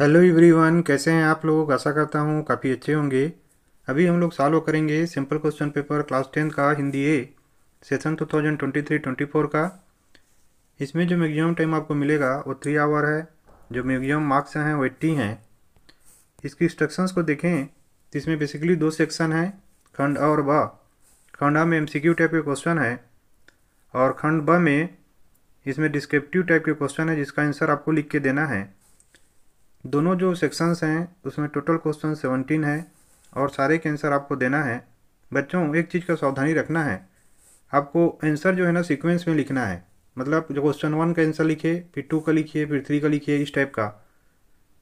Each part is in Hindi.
हेलो एवरीवन कैसे हैं आप लोग आशा करता हूँ काफ़ी अच्छे होंगे अभी हम लोग सॉल्व करेंगे simple question paper class tenth का Hindi A session two thousand twenty three twenty four का इसमें जो मैगजिम टाइम आपको मिलेगा वो थ्री आवर है जो मैगजिम मार्क्स हैं वो एट्टी हैं इसकी इंस्ट्रक्शंस को देखें इसमें बेसिकली दो सेक्शन हैं खंड और ब खंड आ में एम टाइप के क्वेश्चन है और खंड ब में इसमें डिस्क्रिप्टिव टाइप के क्वेश्चन है जिसका आंसर आपको लिख के देना है दोनों जो सेक्शंस हैं उसमें टोटल क्वेश्चन सेवनटीन है और सारे के आंसर आपको देना है बच्चों एक चीज़ का सावधानी रखना है आपको आंसर जो है ना सीक्वेंस में लिखना है मतलब जो क्वेश्चन वन का आंसर लिखिए फिर टू का लिखिए फिर थ्री का लिखिए इस टाइप का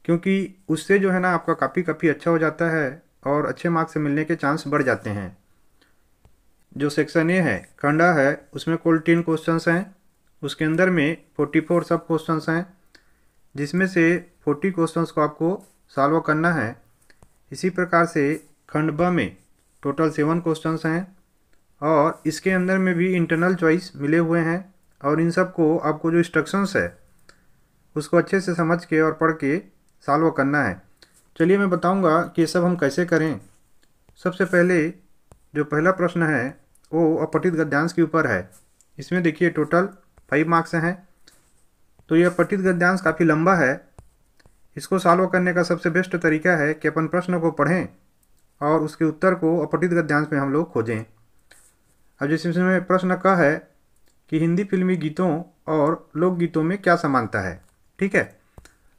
क्योंकि उससे जो है ना आपका काफ़ी काफ़ी अच्छा हो जाता है और अच्छे मार्क्स मिलने के चांस बढ़ जाते हैं जो सेक्शन ए है खंडा है उसमें कुल टीन क्वेश्चन हैं उसके अंदर में फोर्टी फोर सब क्वेश्चन हैं जिसमें से फोर्टी क्वेश्चंस को आपको सॉल्व करना है इसी प्रकार से खंड ब में टोटल सेवन क्वेश्चंस हैं और इसके अंदर में भी इंटरनल चॉइस मिले हुए हैं और इन सब को आपको जो इंस्ट्रक्शंस है उसको अच्छे से समझ के और पढ़ के सॉल्व करना है चलिए मैं बताऊंगा कि ये सब हम कैसे करें सबसे पहले जो पहला प्रश्न है वो अपठित गद्यांश के ऊपर है इसमें देखिए टोटल फाइव मार्क्स हैं तो यह अपठित गद्यांश काफ़ी लंबा है इसको सॉल्व करने का सबसे बेस्ट तरीका है कि अपन प्रश्न को पढ़ें और उसके उत्तर को अपटित गद्यांश में हम लोग खोजें अब जैसे इसमें प्रश्न कहा है कि हिंदी फिल्मी गीतों और लोकगीतों में क्या समानता है ठीक है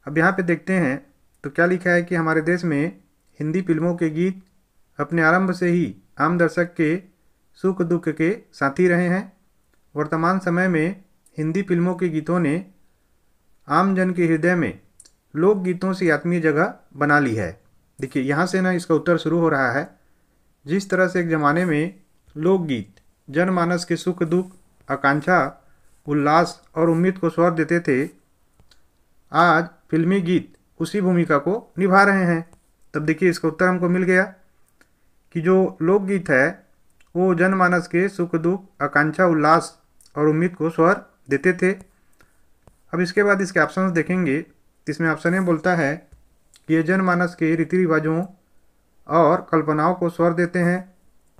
अब यहाँ पे देखते हैं तो क्या लिखा है कि हमारे देश में हिंदी फिल्मों के गीत अपने आरंभ से ही आम दर्शक के सुख दुख के साथी रहे हैं वर्तमान समय में हिंदी फिल्मों के गीतों ने आम जन के हृदय में लोकगीतों से आत्मीय जगह बना ली है देखिए यहाँ से ना इसका उत्तर शुरू हो रहा है जिस तरह से एक ज़माने में लोकगीत जनमानस के सुख दुख आकांक्षा उल्लास और उम्मीद को स्वर देते थे आज फिल्मी गीत उसी भूमिका को निभा रहे हैं तब देखिए इसका उत्तर हमको मिल गया कि जो लोकगीत है वो जनमानस के सुख दुख आकांक्षा उल्लास और उम्मीद को स्वर देते थे अब इसके बाद इसके ऑप्शंस देखेंगे इसमें ऑप्शन ए बोलता है कि ये जनमानस के रीति रिवाजों और कल्पनाओं को स्वर देते हैं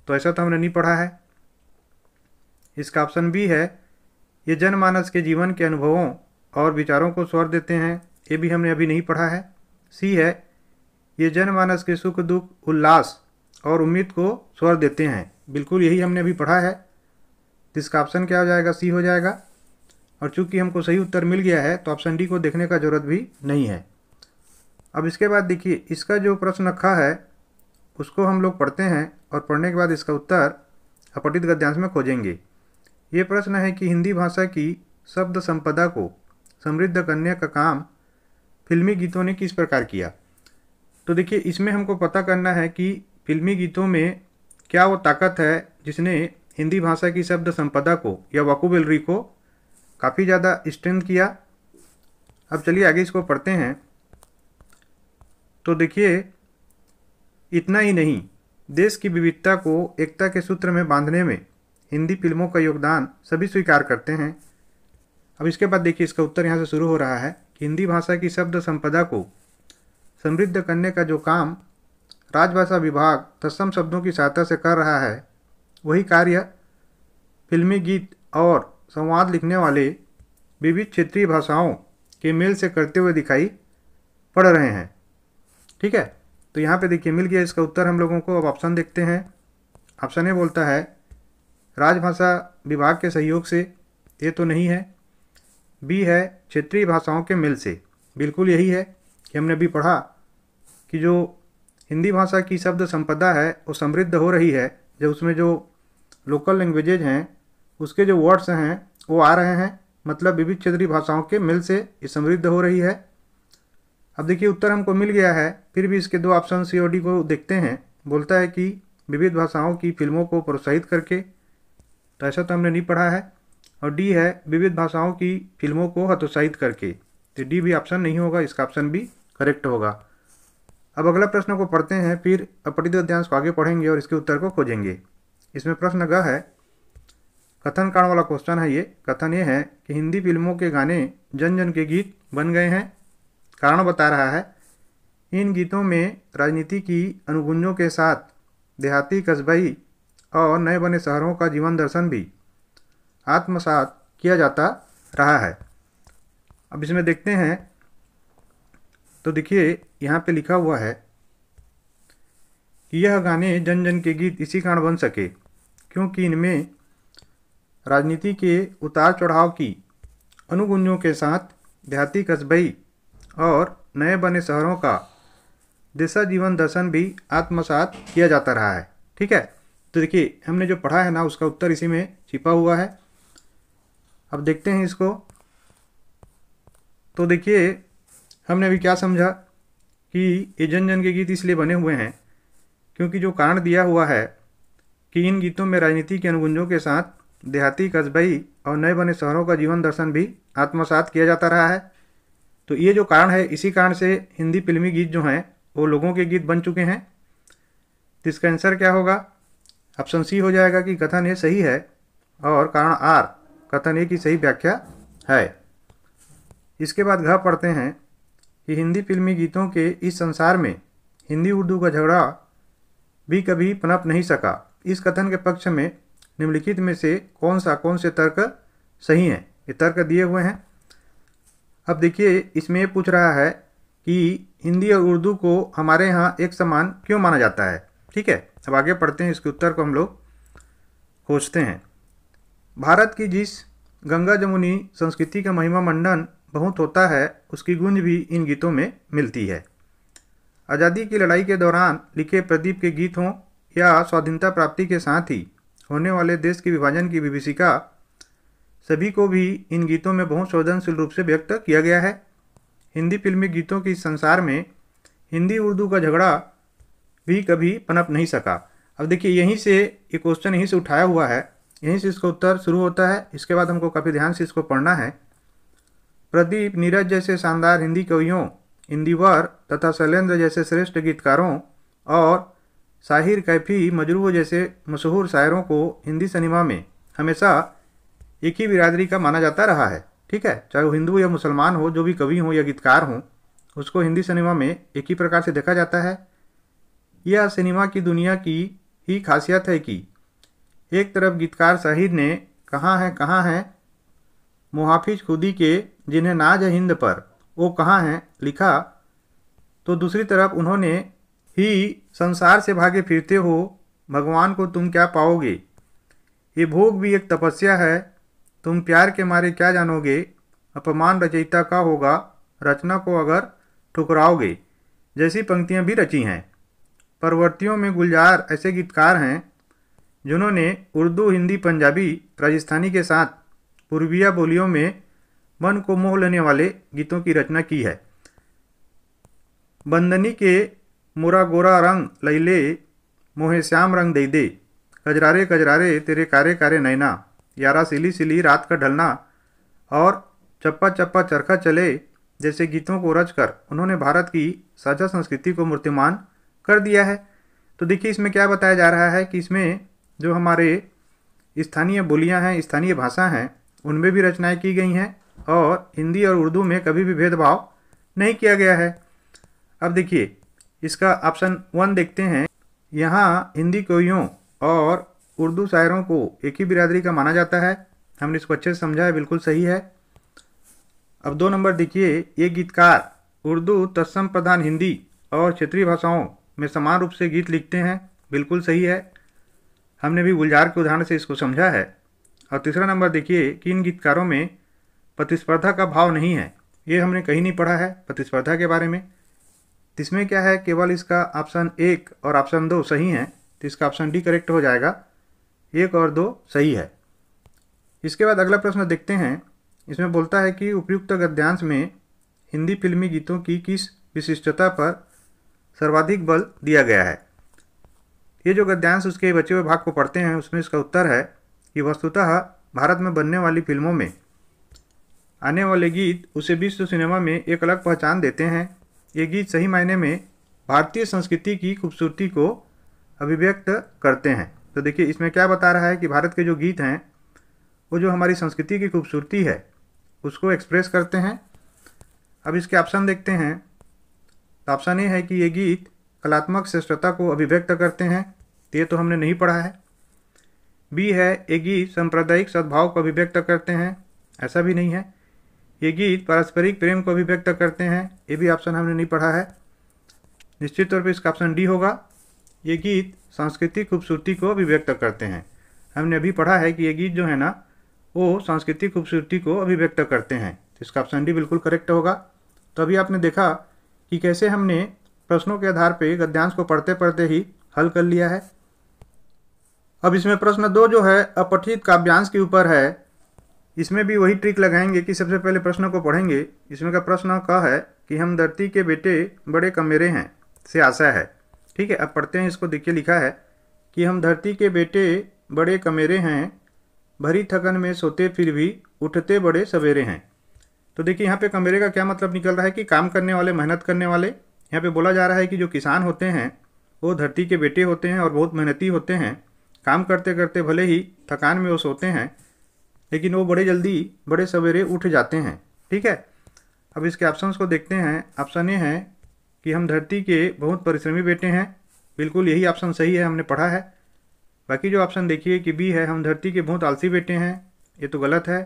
तो ऐसा तो हमने नहीं पढ़ा है इसका ऑप्शन बी है ये जनमानस के जीवन के अनुभवों और विचारों को स्वर देते हैं ये भी हमने अभी नहीं पढ़ा है सी है ये जनमानस के सुख दुख उल्लास और उम्मीद को स्वर देते हैं बिल्कुल यही हमने अभी पढ़ा है इसका ऑप्शन क्या हो जाएगा सी हो जाएगा और चूंकि हमको सही उत्तर मिल गया है तो ऑप्शन डी को देखने का ज़रूरत भी नहीं है अब इसके बाद देखिए इसका जो प्रश्न रखा है उसको हम लोग पढ़ते हैं और पढ़ने के बाद इसका उत्तर अपटित गद्यांश में खोजेंगे ये प्रश्न है कि हिंदी भाषा की शब्द संपदा को समृद्ध करने का काम फिल्मी गीतों ने किस प्रकार किया तो देखिए इसमें हमको पता करना है कि फिल्मी गीतों में क्या वो ताकत है जिसने हिंदी भाषा की शब्द संपदा को या वाकुबेलरी को काफ़ी ज़्यादा स्ट्रेंथ किया अब चलिए आगे इसको पढ़ते हैं तो देखिए इतना ही नहीं देश की विविधता को एकता के सूत्र में बांधने में हिंदी फिल्मों का योगदान सभी स्वीकार करते हैं अब इसके बाद देखिए इसका उत्तर यहाँ से शुरू हो रहा है कि हिंदी भाषा की शब्द संपदा को समृद्ध करने का जो काम राजभाषा विभाग तत्सम शब्दों की सहायता से कर रहा है वही कार्य फिल्मी गीत और संवाद लिखने वाले विविध क्षेत्रीय भाषाओं के मेल से करते हुए दिखाई पड़ रहे हैं ठीक है तो यहाँ पे देखिए मिल गया इसका उत्तर हम लोगों को अब ऑप्शन देखते हैं ऑप्शन ए बोलता है राजभाषा विभाग के सहयोग से ये तो नहीं है बी है क्षेत्रीय भाषाओं के मेल से बिल्कुल यही है कि हमने अभी पढ़ा कि जो हिंदी भाषा की शब्द संपदा है वो समृद्ध हो रही है जब उसमें जो लोकल लैंग्वेजेज हैं उसके जो वर्ड्स हैं वो आ रहे हैं मतलब विविध क्षेत्रीय भाषाओं के मिल से ये समृद्ध हो रही है अब देखिए उत्तर हमको मिल गया है फिर भी इसके दो ऑप्शन सी को देखते हैं बोलता है कि विविध भाषाओं की फिल्मों को प्रोत्साहित करके तो ऐसा तो हमने नहीं पढ़ा है और डी है विविध भाषाओं की फिल्मों को हतोत्साहित करके तो डी भी ऑप्शन नहीं होगा इसका ऑप्शन भी करेक्ट होगा अब अगला प्रश्न को पढ़ते हैं फिर अपठित अध्यांश को आगे पढ़ेंगे और इसके उत्तर को खोजेंगे इसमें प्रश्न गह है कथन कारण वाला क्वेश्चन है ये कथन ये है कि हिंदी फिल्मों के गाने जन जन के गीत बन गए हैं कारण बता रहा है इन गीतों में राजनीति की अनुगुंजों के साथ देहाती कस्बई और नए बने शहरों का जीवन दर्शन भी आत्मसात किया जाता रहा है अब इसमें देखते हैं तो देखिए यहाँ पे लिखा हुआ है कि यह गाने जन जन के गीत इसी कारण बन सके क्योंकि इनमें राजनीति के उतार चढ़ाव की अनुगुंजों के साथ देहाती कस्बई और नए बने शहरों का दिशा जीवन दर्शन भी आत्मसात किया जाता रहा है ठीक है तो देखिए हमने जो पढ़ा है ना उसका उत्तर इसी में छिपा हुआ है अब देखते हैं इसको तो देखिए हमने अभी क्या समझा कि ये जन जन के गीत इसलिए बने हुए हैं क्योंकि जो कारण दिया हुआ है कि इन गीतों में राजनीति के अनुगुंजों के साथ देहाती कस्बई और नए बने शहरों का जीवन दर्शन भी आत्मसात किया जाता रहा है तो ये जो कारण है इसी कारण से हिंदी फिल्मी गीत जो हैं वो लोगों के गीत बन चुके हैं तो इसका आंसर क्या होगा ऑप्शन सी हो जाएगा कि कथन ए सही है और कारण आर कथन ए की सही व्याख्या है इसके बाद घ पढ़ते हैं कि हिंदी फिल्मी गीतों के इस संसार में हिंदी उर्दू का झगड़ा भी कभी पनप नहीं सका इस कथन के पक्ष में निम्नलिखित में से कौन सा कौन से तर्क सही हैं ये तर्क दिए हुए हैं अब देखिए इसमें ये पूछ रहा है कि हिंदी और उर्दू को हमारे यहाँ एक समान क्यों माना जाता है ठीक है अब आगे पढ़ते हैं इसके उत्तर को हम लोग खोजते हैं भारत की जिस गंगा जमुनी संस्कृति का महिमा मंडन बहुत होता है उसकी गूंज भी इन गीतों में मिलती है आज़ादी की लड़ाई के दौरान लिखे प्रदीप के गीत हों या स्वाधीनता प्राप्ति के साथ ही होने वाले देश के विभाजन की विभिषिका सभी को भी इन गीतों में बहुत संवेदनशील रूप से व्यक्त किया गया है हिंदी फिल्मी गीतों की संसार में हिंदी उर्दू का झगड़ा भी कभी पनप नहीं सका अब देखिए यहीं से ये क्वेश्चन यहीं से उठाया हुआ है यहीं से इसका उत्तर शुरू होता है इसके बाद हमको काफ़ी ध्यान से इसको पढ़ना है प्रदीप नीरज जैसे शानदार हिंदी कवियों इंदिवर तथा शैलेंद्र जैसे श्रेष्ठ गीतकारों और साहिर कैफी मजरू जैसे मशहूर शायरों को हिंदी सिनेमा में हमेशा एक ही बिरादरी का माना जाता रहा है ठीक है चाहे वो हिंदू या मुसलमान हो जो भी कवि हो या गीतकार हो उसको हिंदी सिनेमा में एक ही प्रकार से देखा जाता है यह सिनेमा की दुनिया की ही खासियत है कि एक तरफ गीतकार साहिर ने कहाँ है कहाँ है मुहाफिज खुदी के जिन्हें नाज है हिंद पर वो कहाँ हैं लिखा तो दूसरी तरफ उन्होंने ही संसार से भागे फिरते हो भगवान को तुम क्या पाओगे ये भोग भी एक तपस्या है तुम प्यार के मारे क्या जानोगे अपमान रचयिता का होगा रचना को अगर ठुकराओगे जैसी पंक्तियां भी रची हैं परवर्तियों में गुलजार ऐसे गीतकार हैं जिन्होंने उर्दू हिंदी पंजाबी राजस्थानी के साथ पूर्वीय बोलियों में मन को मोह लेने वाले गीतों की रचना की है बंदनी के मोरा गोरा रंग लैले मोहे श्याम रंग दे दे कजरारे कजरारे तेरे कारे कारे नैना यारा सिली सिली रात का ढलना और चप्पा चप्पा चरखा चले जैसे गीतों को रच कर उन्होंने भारत की साझा संस्कृति को मूर्तिमान कर दिया है तो देखिए इसमें क्या बताया जा रहा है कि इसमें जो हमारे स्थानीय बोलियां हैं स्थानीय भाषा हैं उनमें भी रचनाएं की गई हैं और हिंदी और उर्दू में कभी भी भेदभाव नहीं किया गया है अब देखिए इसका ऑप्शन वन देखते हैं यहाँ हिंदी कवियों और उर्दू शायरों को एक ही बिरादरी का माना जाता है हमने इसको अच्छे से समझा है बिल्कुल सही है अब दो नंबर देखिए ये गीतकार उर्दू तत्सम प्रधान हिंदी और क्षेत्रीय भाषाओं में समान रूप से गीत लिखते हैं बिल्कुल सही है हमने भी गुलजार के उदाहरण से इसको समझा है और तीसरा नंबर देखिए कि इन गीतकारों में प्रतिस्पर्धा का भाव नहीं है ये हमने कहीं नहीं पढ़ा है प्रतिस्पर्धा के बारे में तो इसमें क्या है केवल इसका ऑप्शन एक और ऑप्शन दो सही है तो इसका ऑप्शन डी करेक्ट हो जाएगा एक और दो सही है इसके बाद अगला प्रश्न देखते हैं इसमें बोलता है कि उपयुक्त गद्यांश में हिंदी फिल्मी गीतों की किस विशिष्टता पर सर्वाधिक बल दिया गया है ये जो गद्यांश उसके बचे हुए भाग को पढ़ते हैं उसमें इसका उत्तर है कि वस्तुतः भारत में बनने वाली फिल्मों में आने वाले गीत उसे विश्व सिनेमा में एक अलग पहचान देते हैं ये गीत सही मायने में भारतीय संस्कृति की खूबसूरती को अभिव्यक्त करते हैं तो देखिए इसमें क्या बता रहा है कि भारत के जो गीत हैं वो जो हमारी संस्कृति की खूबसूरती है उसको एक्सप्रेस करते हैं अब इसके ऑप्शन देखते हैं तो ऑप्शन ये है कि ये गीत कलात्मक श्रेष्ठता को अभिव्यक्त करते हैं तो ये तो हमने नहीं पढ़ा है बी है ये गीत सांप्रदायिक सद्भाव को अभिव्यक्त करते हैं ऐसा भी नहीं है ये गीत पारस्परिक प्रेम को अभिव्यक्त करते हैं ये भी ऑप्शन हमने नहीं पढ़ा है निश्चित तौर पर इसका ऑप्शन डी होगा ये गीत सांस्कृतिक खूबसूरती को अभिव्यक्त करते हैं हमने अभी पढ़ा है कि ये गीत जो है ना वो सांस्कृतिक खूबसूरती को अभिव्यक्त करते हैं तो इसका ऑप्शन डी बिल्कुल करेक्ट होगा तो अभी आपने देखा कि कैसे हमने प्रश्नों के आधार पर गद्यांश को पढ़ते पढ़ते ही हल कर लिया है अब इसमें प्रश्न दो जो है अपठित काव्यांश के ऊपर है इसमें भी वही ट्रिक लगाएंगे कि सबसे पहले प्रश्नों को पढ़ेंगे इसमें का प्रश्न कह है कि हम धरती के बेटे बड़े कमेरे हैं से आशा है ठीक है अब पढ़ते हैं इसको देखिए लिखा है कि हम धरती के बेटे बड़े कमेरे हैं भरी थकन में सोते फिर भी उठते बड़े सवेरे हैं तो देखिए यहाँ पे कमेरे का क्या मतलब निकल रहा है कि काम करने वाले मेहनत करने वाले यहाँ पे बोला जा रहा है कि जो किसान होते हैं वो धरती के बेटे होते हैं और बहुत मेहनती होते हैं काम करते करते भले ही थकान में वो सोते हैं लेकिन वो बड़े जल्दी बड़े सवेरे उठ जाते हैं ठीक है अब इसके ऑप्शन को देखते हैं ऑप्शन ये हैं कि हम धरती के बहुत परिश्रमी बेटे हैं बिल्कुल यही ऑप्शन सही है हमने पढ़ा है बाकी जो ऑप्शन देखिए कि बी है हम धरती के बहुत आलसी बेटे हैं ये तो गलत है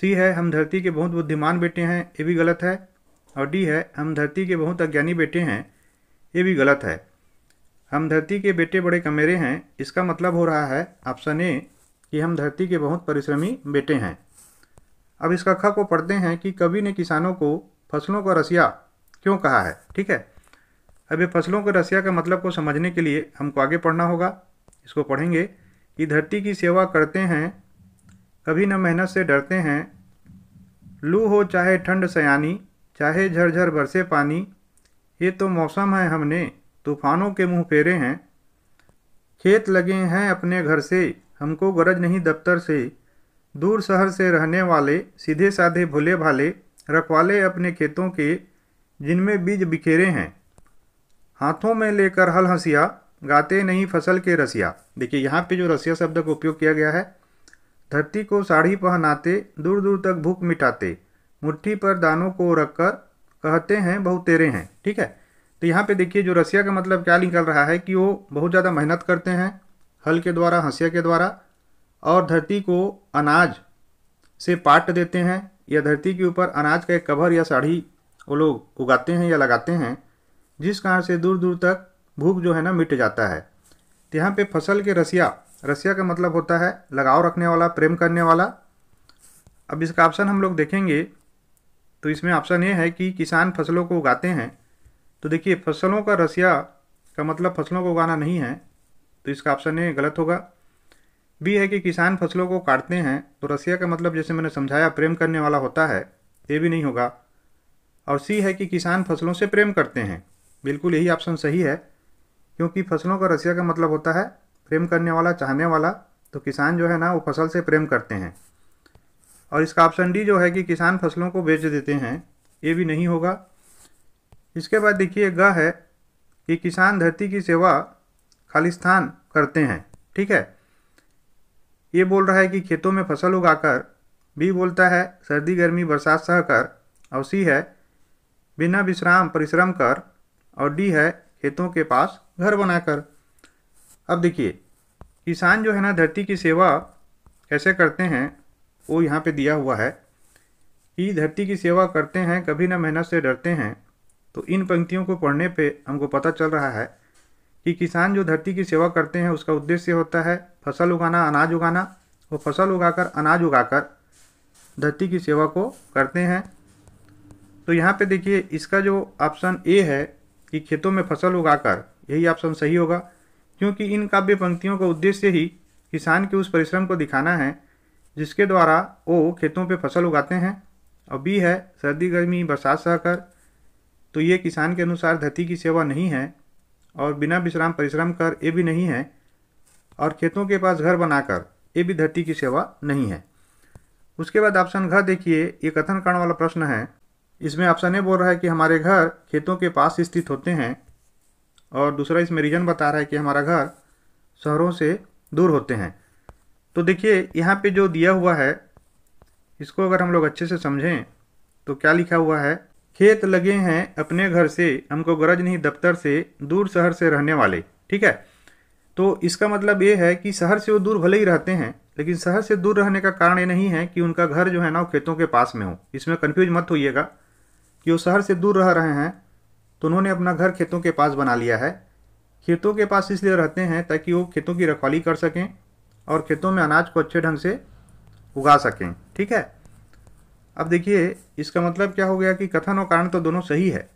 सी है हम धरती के बहुत बुद्धिमान बेटे हैं ये भी गलत है और डी है हम धरती के बहुत अज्ञानी बेटे हैं ये भी गलत है हम धरती के बेटे बड़े कमेरे हैं इसका मतलब हो रहा है ऑप्शन ए कि हम धरती के बहुत परिश्रमी बेटे हैं अब इस कक्षा को पढ़ते हैं कि कवि ने किसानों को फसलों का रसिया क्यों कहा है ठीक है अब ये फसलों के रसिया का मतलब को समझने के लिए हमको आगे पढ़ना होगा इसको पढ़ेंगे कि धरती की सेवा करते हैं कभी न मेहनत से डरते हैं लू हो चाहे ठंड सयानी चाहे झरझर बरसे पानी ये तो मौसम है हमने तूफानों के मुंह फेरे हैं खेत लगे हैं अपने घर से हमको गरज नहीं दफ्तर से दूर शहर से रहने वाले सीधे साधे भोले भाले रखवाले अपने खेतों के जिनमें बीज बिखेरे हैं हाथों में लेकर हल हंसिया गाते नहीं फसल के रसिया देखिए यहाँ पे जो रसिया शब्द का उपयोग किया गया है धरती को साड़ी पहनाते दूर दूर तक भूख मिटाते मुट्ठी पर दानों को रखकर कहते हैं बहुत तेरे हैं ठीक है तो यहाँ पे देखिए जो रसिया का मतलब क्या निकल रहा है कि वो बहुत ज़्यादा मेहनत करते हैं हल के द्वारा हंसिया के द्वारा और धरती को अनाज से पाट देते हैं या धरती के ऊपर अनाज का एक कवर या साड़ी वो लोग उगाते हैं या लगाते हैं जिस कारण से दूर दूर तक भूख जो है ना मिट जाता है तो यहाँ पर फसल के रसिया रसिया का मतलब होता है लगाव रखने वाला प्रेम करने वाला अब इसका ऑप्शन हम लोग देखेंगे तो इसमें ऑप्शन ये है कि किसान फसलों को उगाते हैं तो देखिए फसलों का रसिया का मतलब फसलों को उगाना नहीं है तो इसका ऑप्शन ए गलत होगा बी है कि किसान फसलों को काटते हैं तो रसिया का मतलब जैसे मैंने समझाया प्रेम करने वाला होता है ये भी नहीं होगा और सी है कि किसान फसलों से प्रेम करते हैं बिल्कुल यही ऑप्शन सही है क्योंकि फसलों का रसिया का मतलब होता है प्रेम करने वाला चाहने वाला तो किसान जो है ना वो फसल से प्रेम करते हैं और इसका ऑप्शन डी जो है कि किसान फसलों को बेच देते हैं ये भी नहीं होगा इसके बाद देखिए ग है कि किसान धरती की सेवा खालिस्तान करते हैं ठीक है ये बोल रहा है कि खेतों में फसल उगाकर भी बोलता है सर्दी गर्मी बरसात सहकर और सी है बिना विश्राम परिश्रम कर और डी है खेतों के पास घर बनाकर अब देखिए किसान जो है ना धरती की सेवा कैसे करते हैं वो यहाँ पे दिया हुआ है कि धरती की सेवा करते हैं कभी ना मेहनत से डरते हैं तो इन पंक्तियों को पढ़ने पे हमको पता चल रहा है कि किसान जो धरती की सेवा करते हैं उसका उद्देश्य होता है फसल उगाना अनाज उगाना वो फसल उगाकर अनाज उगाकर धरती की सेवा को करते हैं तो यहाँ पे देखिए इसका जो ऑप्शन ए है कि खेतों में फसल उगाकर यही ऑप्शन सही होगा क्योंकि इन काव्य पंक्तियों का उद्देश्य ही किसान के उस परिश्रम को दिखाना है जिसके द्वारा वो खेतों पे फसल उगाते हैं और बी है सर्दी गर्मी बरसात सहकर तो ये किसान के अनुसार धरती की सेवा नहीं है और बिना विश्राम परिश्रम कर ये भी नहीं है और खेतों के पास घर बनाकर ये भी धरती की सेवा नहीं है उसके बाद ऑप्शन घर देखिए ये कथन करण वाला प्रश्न है इसमें ऑप्शन ये बोल रहा है कि हमारे घर खेतों के पास स्थित होते हैं और दूसरा इसमें रीजन बता रहा है कि हमारा घर शहरों से दूर होते हैं तो देखिए यहाँ पे जो दिया हुआ है इसको अगर हम लोग अच्छे से समझें तो क्या लिखा हुआ है खेत लगे हैं अपने घर से हमको गरज नहीं दफ्तर से दूर शहर से रहने वाले ठीक है तो इसका मतलब ये है कि शहर से वो दूर भले ही रहते हैं लेकिन शहर से दूर रहने का कारण ये नहीं है कि उनका घर जो है ना वो खेतों के पास में हो इसमें कन्फ्यूज मत होइएगा कि वो शहर से दूर रह रहे हैं तो उन्होंने अपना घर खेतों के पास बना लिया है खेतों के पास इसलिए रहते हैं ताकि वो खेतों की रखवाली कर सकें और खेतों में अनाज को अच्छे ढंग से उगा सकें ठीक है अब देखिए इसका मतलब क्या हो गया कि कथन और कारण तो दोनों सही है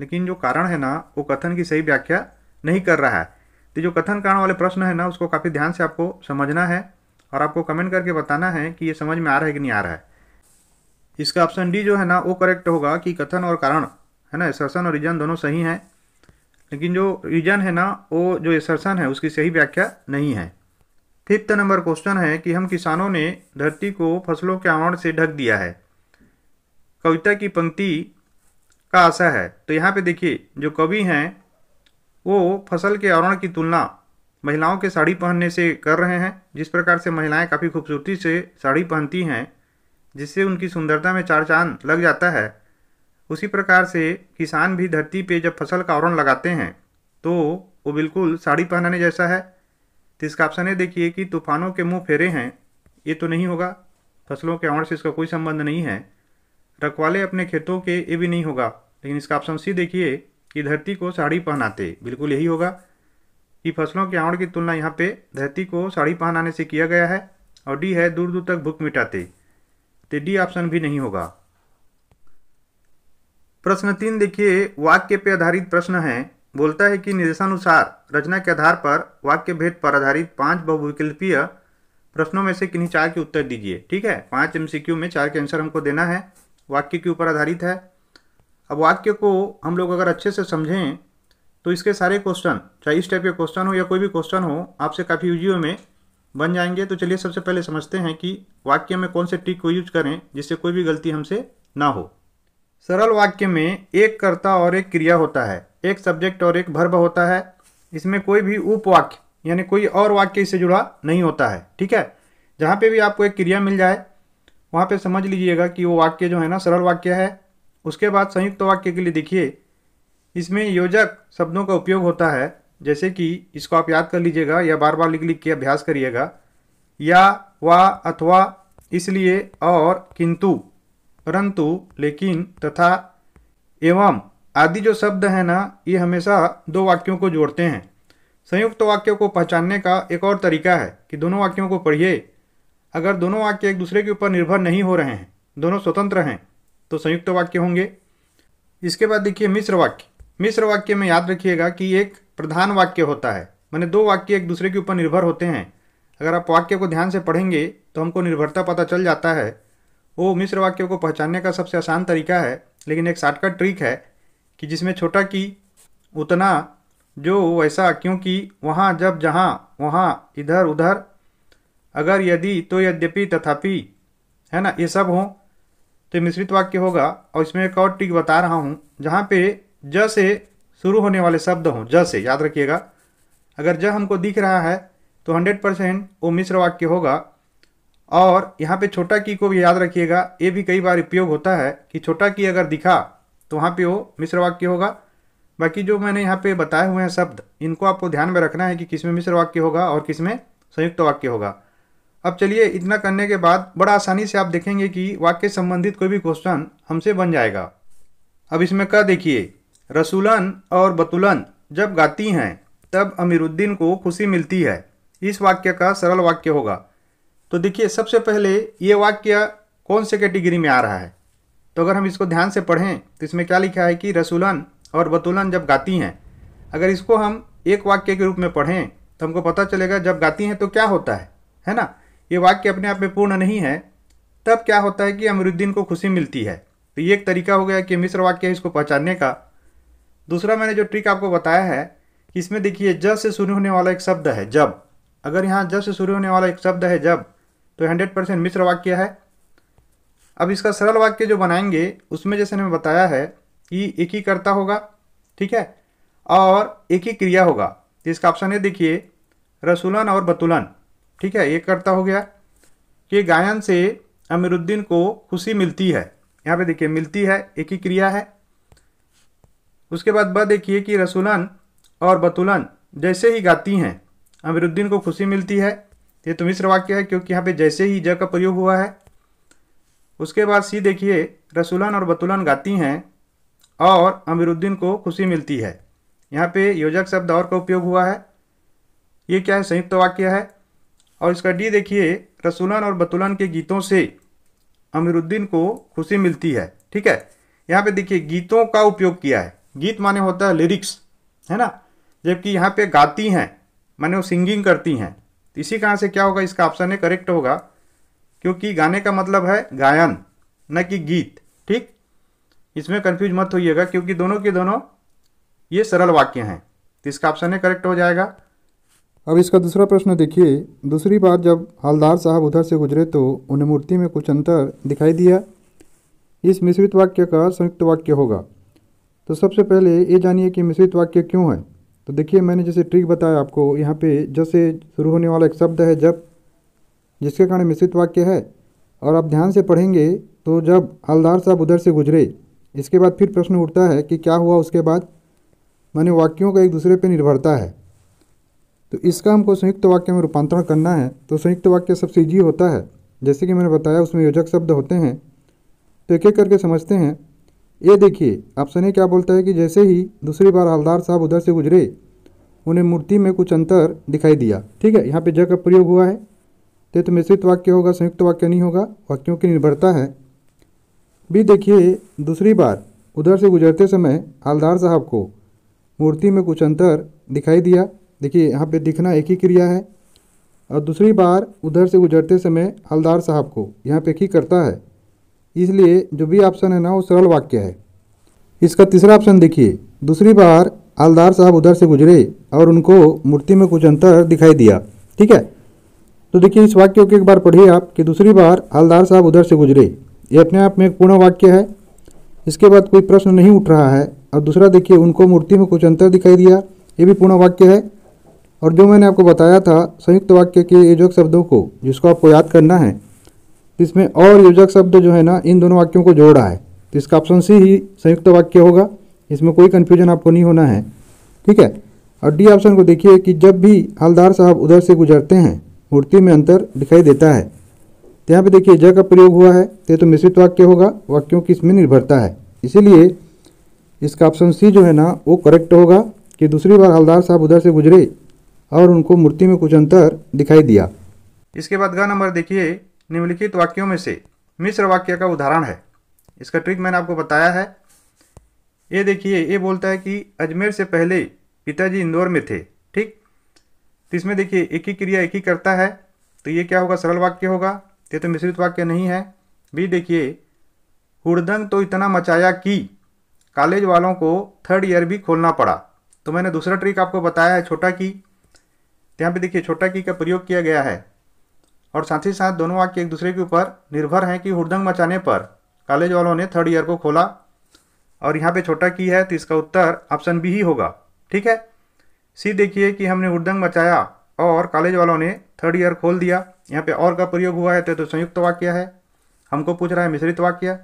लेकिन जो कारण है ना वो कथन की सही व्याख्या नहीं कर रहा है तो जो कथन कारण वाले प्रश्न है ना उसको काफ़ी ध्यान से आपको समझना है और आपको कमेंट करके बताना है कि ये समझ में आ रहा है कि नहीं आ रहा है इसका ऑप्शन डी जो है ना वो करेक्ट होगा कि कथन और कारण है ना एसर्सन और रीजन दोनों सही हैं लेकिन जो रीजन है ना वो जो एसर्सन है उसकी सही व्याख्या नहीं है फिफ्थ नंबर क्वेश्चन है कि हम किसानों ने धरती को फसलों के आवरण से ढक दिया है कविता की पंक्ति का आशा है तो यहाँ पे देखिए जो कवि हैं वो फसल के आवरण की तुलना महिलाओं के साड़ी पहनने से कर रहे हैं जिस प्रकार से महिलाएं काफ़ी खूबसूरती से साड़ी पहनती हैं जिससे उनकी सुंदरता में चार चांद लग जाता है उसी प्रकार से किसान भी धरती पे जब फसल का आवरण लगाते हैं तो वो बिल्कुल साड़ी पहनने जैसा है तो इसका ऑप्शन ये देखिए कि तूफानों के मुंह फेरे हैं ये तो नहीं होगा फसलों के आवरण से इसका कोई संबंध नहीं है रखवाले अपने खेतों के ये भी नहीं होगा लेकिन इसका ऑप्शन सी देखिए कि धरती को साड़ी पहनाते बिल्कुल यही होगा कि फसलों के आवड़ की तुलना यहाँ पे धरती को साड़ी पहनाने से किया गया है और डी है दूर दूर तक भूख मिटाते तो डी ऑप्शन भी नहीं होगा प्रश्न तीन देखिए वाक्य पे आधारित प्रश्न है बोलता है कि निर्देशानुसार रचना के आधार पर वाक्य भेद पर आधारित पांच बहुविकल्पीय प्रश्नों में से किन्हीं चार के उत्तर दीजिए ठीक है पांच एमसीक्यू में चार के आंसर हमको देना है वाक्य के ऊपर आधारित है अब वाक्य को हम लोग अगर अच्छे से समझें तो इसके सारे क्वेश्चन चाहे इस टाइप के क्वेश्चन हो या कोई भी क्वेश्चन हो आपसे काफ़ी यूजियो में बन जाएंगे तो चलिए सबसे पहले समझते हैं कि वाक्य में कौन से ट्रिक को यूज करें जिससे कोई भी गलती हमसे ना हो सरल वाक्य में एक कर्ता और एक क्रिया होता है एक सब्जेक्ट और एक भर्ब होता है इसमें कोई भी उपवाक्य यानी कोई और वाक्य इससे जुड़ा नहीं होता है ठीक है जहाँ पे भी आपको एक क्रिया मिल जाए वहाँ पे समझ लीजिएगा कि वो वाक्य जो है ना सरल वाक्य है उसके बाद संयुक्त वाक्य के लिए देखिए इसमें योजक शब्दों का उपयोग होता है जैसे कि इसको आप याद कर लीजिएगा या बार बार लिख लिख के अभ्यास करिएगा या वा अथवा इसलिए और किंतु परंतु लेकिन तथा एवं आदि जो शब्द हैं ना ये हमेशा दो वाक्यों को जोड़ते हैं संयुक्त वाक्यों को पहचानने का एक और तरीका है कि दोनों वाक्यों को पढ़िए अगर दोनों वाक्य एक दूसरे के ऊपर निर्भर नहीं हो रहे हैं दोनों स्वतंत्र हैं तो संयुक्त वाक्य होंगे इसके बाद देखिए मिश्र वाक्य मिश्र वाक्य में याद रखिएगा कि एक प्रधान वाक्य होता है मैंने दो वाक्य एक दूसरे के ऊपर निर्भर होते हैं अगर आप वाक्य को ध्यान से पढ़ेंगे तो हमको निर्भरता पता चल जाता है वो मिश्र वाक्य को पहचानने का सबसे आसान तरीका है लेकिन एक शार्टकट ट्रिक है कि जिसमें छोटा की उतना जो वैसा क्योंकि वहाँ जब जहाँ वहाँ इधर उधर अगर यदि तो यद्यपि तथापि है ना ये सब हों तो मिश्रित वाक्य होगा और इसमें एक और टिक बता रहा हूँ जहाँ पे ज से शुरू होने वाले शब्द हों ज से याद रखिएगा अगर ज हमको दिख रहा है तो हंड्रेड परसेंट वो मिश्र वाक्य होगा और यहाँ पे छोटा की को भी याद रखिएगा ये भी कई बार उपयोग होता है कि छोटा की अगर दिखा तो वहाँ पे वो मिश्र वाक्य होगा बाकी जो मैंने यहाँ पे बताए हुए हैं शब्द इनको आपको ध्यान में रखना है कि किस में मिश्र वाक्य होगा और किसमें संयुक्त वाक्य होगा अब चलिए इतना करने के बाद बड़ा आसानी से आप देखेंगे कि वाक्य संबंधित कोई भी क्वेश्चन हमसे बन जाएगा अब इसमें कह देखिए रसूलन और बतुलन जब गाती हैं तब अमीरुद्दीन को खुशी मिलती है इस वाक्य का सरल वाक्य होगा तो देखिए सबसे पहले ये वाक्य कौन से कैटेगरी में आ रहा है तो अगर हम इसको ध्यान से पढ़ें तो इसमें क्या लिखा है कि रसूलन और बतुलन जब गाती हैं अगर इसको हम एक वाक्य के रूप में पढ़ें तो हमको पता चलेगा जब गाती हैं तो क्या होता है है ना ये वाक्य अपने आप में पूर्ण नहीं है तब क्या होता है कि अमरुद्दीन को खुशी मिलती है तो ये एक तरीका हो गया कि मिश्र वाक्य है इसको पहचानने का दूसरा मैंने जो ट्रिक आपको बताया है कि इसमें देखिए ज से शुरू होने वाला एक शब्द है जब अगर यहाँ ज से शुरू होने वाला एक शब्द है जब तो हंड्रेड परसेंट मिश्र वाक्य है अब इसका सरल वाक्य जो बनाएंगे उसमें जैसे मैंने बताया है कि एक ही कर्ता होगा ठीक है और एक ही क्रिया होगा इसका ऑप्शन है देखिए रसुलन और बतुलन ठीक है ये करता हो गया कि गायन से अमीरुद्दीन को खुशी मिलती है यहाँ पे देखिए मिलती है एक ही क्रिया है उसके बाद ब देखिए कि रसुलन और बतुलन जैसे ही गाती हैं अमीरुद्दीन को खुशी मिलती है ये तो मिश्र वाक्य है क्योंकि यहाँ पे जैसे ही ज का प्रयोग हुआ है उसके बाद सी देखिए रसुलन और बतुलन गाती हैं और अमीरुद्दीन को खुशी मिलती है यहाँ पे योजक शब्द और का उपयोग हुआ है ये क्या है संयुक्त वाक्य है और इसका डी देखिए रसुलन और बतुलन के गीतों से अमीरुद्दीन को खुशी मिलती है ठीक है यहाँ पे देखिए गीतों का उपयोग किया है गीत माने होता है लिरिक्स है ना जबकि यहाँ पे गाती हैं माने वो सिंगिंग करती हैं तो इसी कहाँ से क्या होगा इसका ऑप्शन है करेक्ट होगा क्योंकि गाने का मतलब है गायन न कि गीत ठीक इसमें कन्फ्यूज मत होइएगा क्योंकि दोनों के दोनों ये सरल वाक्य हैं तो इसका ऑप्शन है करेक्ट हो जाएगा अब इसका दूसरा प्रश्न देखिए दूसरी बार जब हलदार साहब उधर से गुजरे तो उन्हें मूर्ति में कुछ अंतर दिखाई दिया इस मिश्रित वाक्य का संयुक्त वाक्य होगा तो सबसे पहले ये जानिए कि मिश्रित वाक्य क्यों है तो देखिए मैंने जैसे ट्रिक बताया आपको यहाँ पे जैसे शुरू होने वाला एक शब्द है जब जिसके कारण मिश्रित वाक्य है और आप ध्यान से पढ़ेंगे तो जब हलदार साहब उधर से गुजरे इसके बाद फिर प्रश्न उठता है कि क्या हुआ उसके बाद मैंने वाक्यों का एक दूसरे पर निर्भरता है तो इसका हमको संयुक्त वाक्य में रूपांतरण करना है तो संयुक्त वाक्य सबसे ईजी होता है जैसे कि मैंने बताया उसमें योजक शब्द होते हैं तो एक एक करके समझते हैं ये देखिए आप ए क्या बोलता है कि जैसे ही दूसरी बार हलदार साहब उधर से गुजरे उन्हें मूर्ति में कुछ अंतर दिखाई दिया ठीक है यहाँ पे जग का प्रयोग हुआ है तो तो मिश्रित वाक्य होगा संयुक्त वाक्य नहीं होगा वाक्यों की निर्भरता है भी देखिए दूसरी बार उधर से गुजरते समय हलदार साहब को मूर्ति में कुछ अंतर दिखाई दिया देखिए यहाँ पे दिखना एक ही क्रिया है और दूसरी बार उधर से गुजरते समय हलदार साहब को यहाँ पे ही करता है इसलिए जो भी ऑप्शन है ना वो सरल वाक्य है इसका तीसरा ऑप्शन देखिए दूसरी बार हलदार साहब उधर से गुजरे और उनको मूर्ति में कुछ अंतर दिखाई दिया ठीक है तो देखिए इस वाक्य को एक बार पढ़िए आप कि दूसरी बार हलदार साहब उधर से गुजरे ये अपने आप में एक पूर्ण वाक्य है इसके बाद कोई प्रश्न नहीं उठ रहा है और दूसरा देखिए उनको मूर्ति में कुछ अंतर दिखाई दिया ये भी पूर्ण वाक्य है और जो मैंने आपको बताया था संयुक्त वाक्य के योजक शब्दों को जिसको आपको याद करना है इसमें और योजक शब्द जो है ना इन दोनों वाक्यों को जोड़ा है तो इसका ऑप्शन सी ही संयुक्त वाक्य होगा इसमें कोई कन्फ्यूजन आपको नहीं होना है ठीक है और डी ऑप्शन को देखिए कि जब भी हलदार साहब उधर से गुजरते हैं मूर्ति में अंतर दिखाई देता है तो यहाँ पर देखिए जय का प्रयोग हुआ है तो ये तो मिश्रित वाक्य होगा वाक्यों की इसमें निर्भरता है इसीलिए इसका ऑप्शन सी जो है ना वो करेक्ट होगा कि दूसरी बार हलदार साहब उधर से गुजरे और उनको मूर्ति में कुछ अंतर दिखाई दिया इसके बाद ग नंबर देखिए निम्नलिखित वाक्यों में से मिश्र वाक्य का उदाहरण है इसका ट्रिक मैंने आपको बताया है ये देखिए ये बोलता है कि अजमेर से पहले पिताजी इंदौर में थे ठीक तो इसमें देखिए एक ही क्रिया एक ही करता है तो ये क्या होगा सरल वाक्य होगा ये तो मिश्रित वाक्य नहीं है भी देखिए हुड़दंग तो इतना मचाया कि कॉलेज वालों को थर्ड ईयर भी खोलना पड़ा तो मैंने दूसरा ट्रिक आपको बताया है छोटा की यहाँ पे देखिए छोटा की का प्रयोग किया गया है और साथ ही साथ दोनों वाक्य एक दूसरे के ऊपर निर्भर हैं कि हुड़दंग मचाने पर कॉलेज वालों ने थर्ड ईयर को खोला और यहाँ पे छोटा की है तो इसका उत्तर ऑप्शन बी ही होगा ठीक है सी देखिए कि हमने हुड़दंग मचाया और कॉलेज वालों ने थर्ड ईयर खोल दिया यहाँ पे और का प्रयोग हुआ है तो, तो संयुक्त वाक्य है हमको पूछ रहा है मिश्रित वाक्य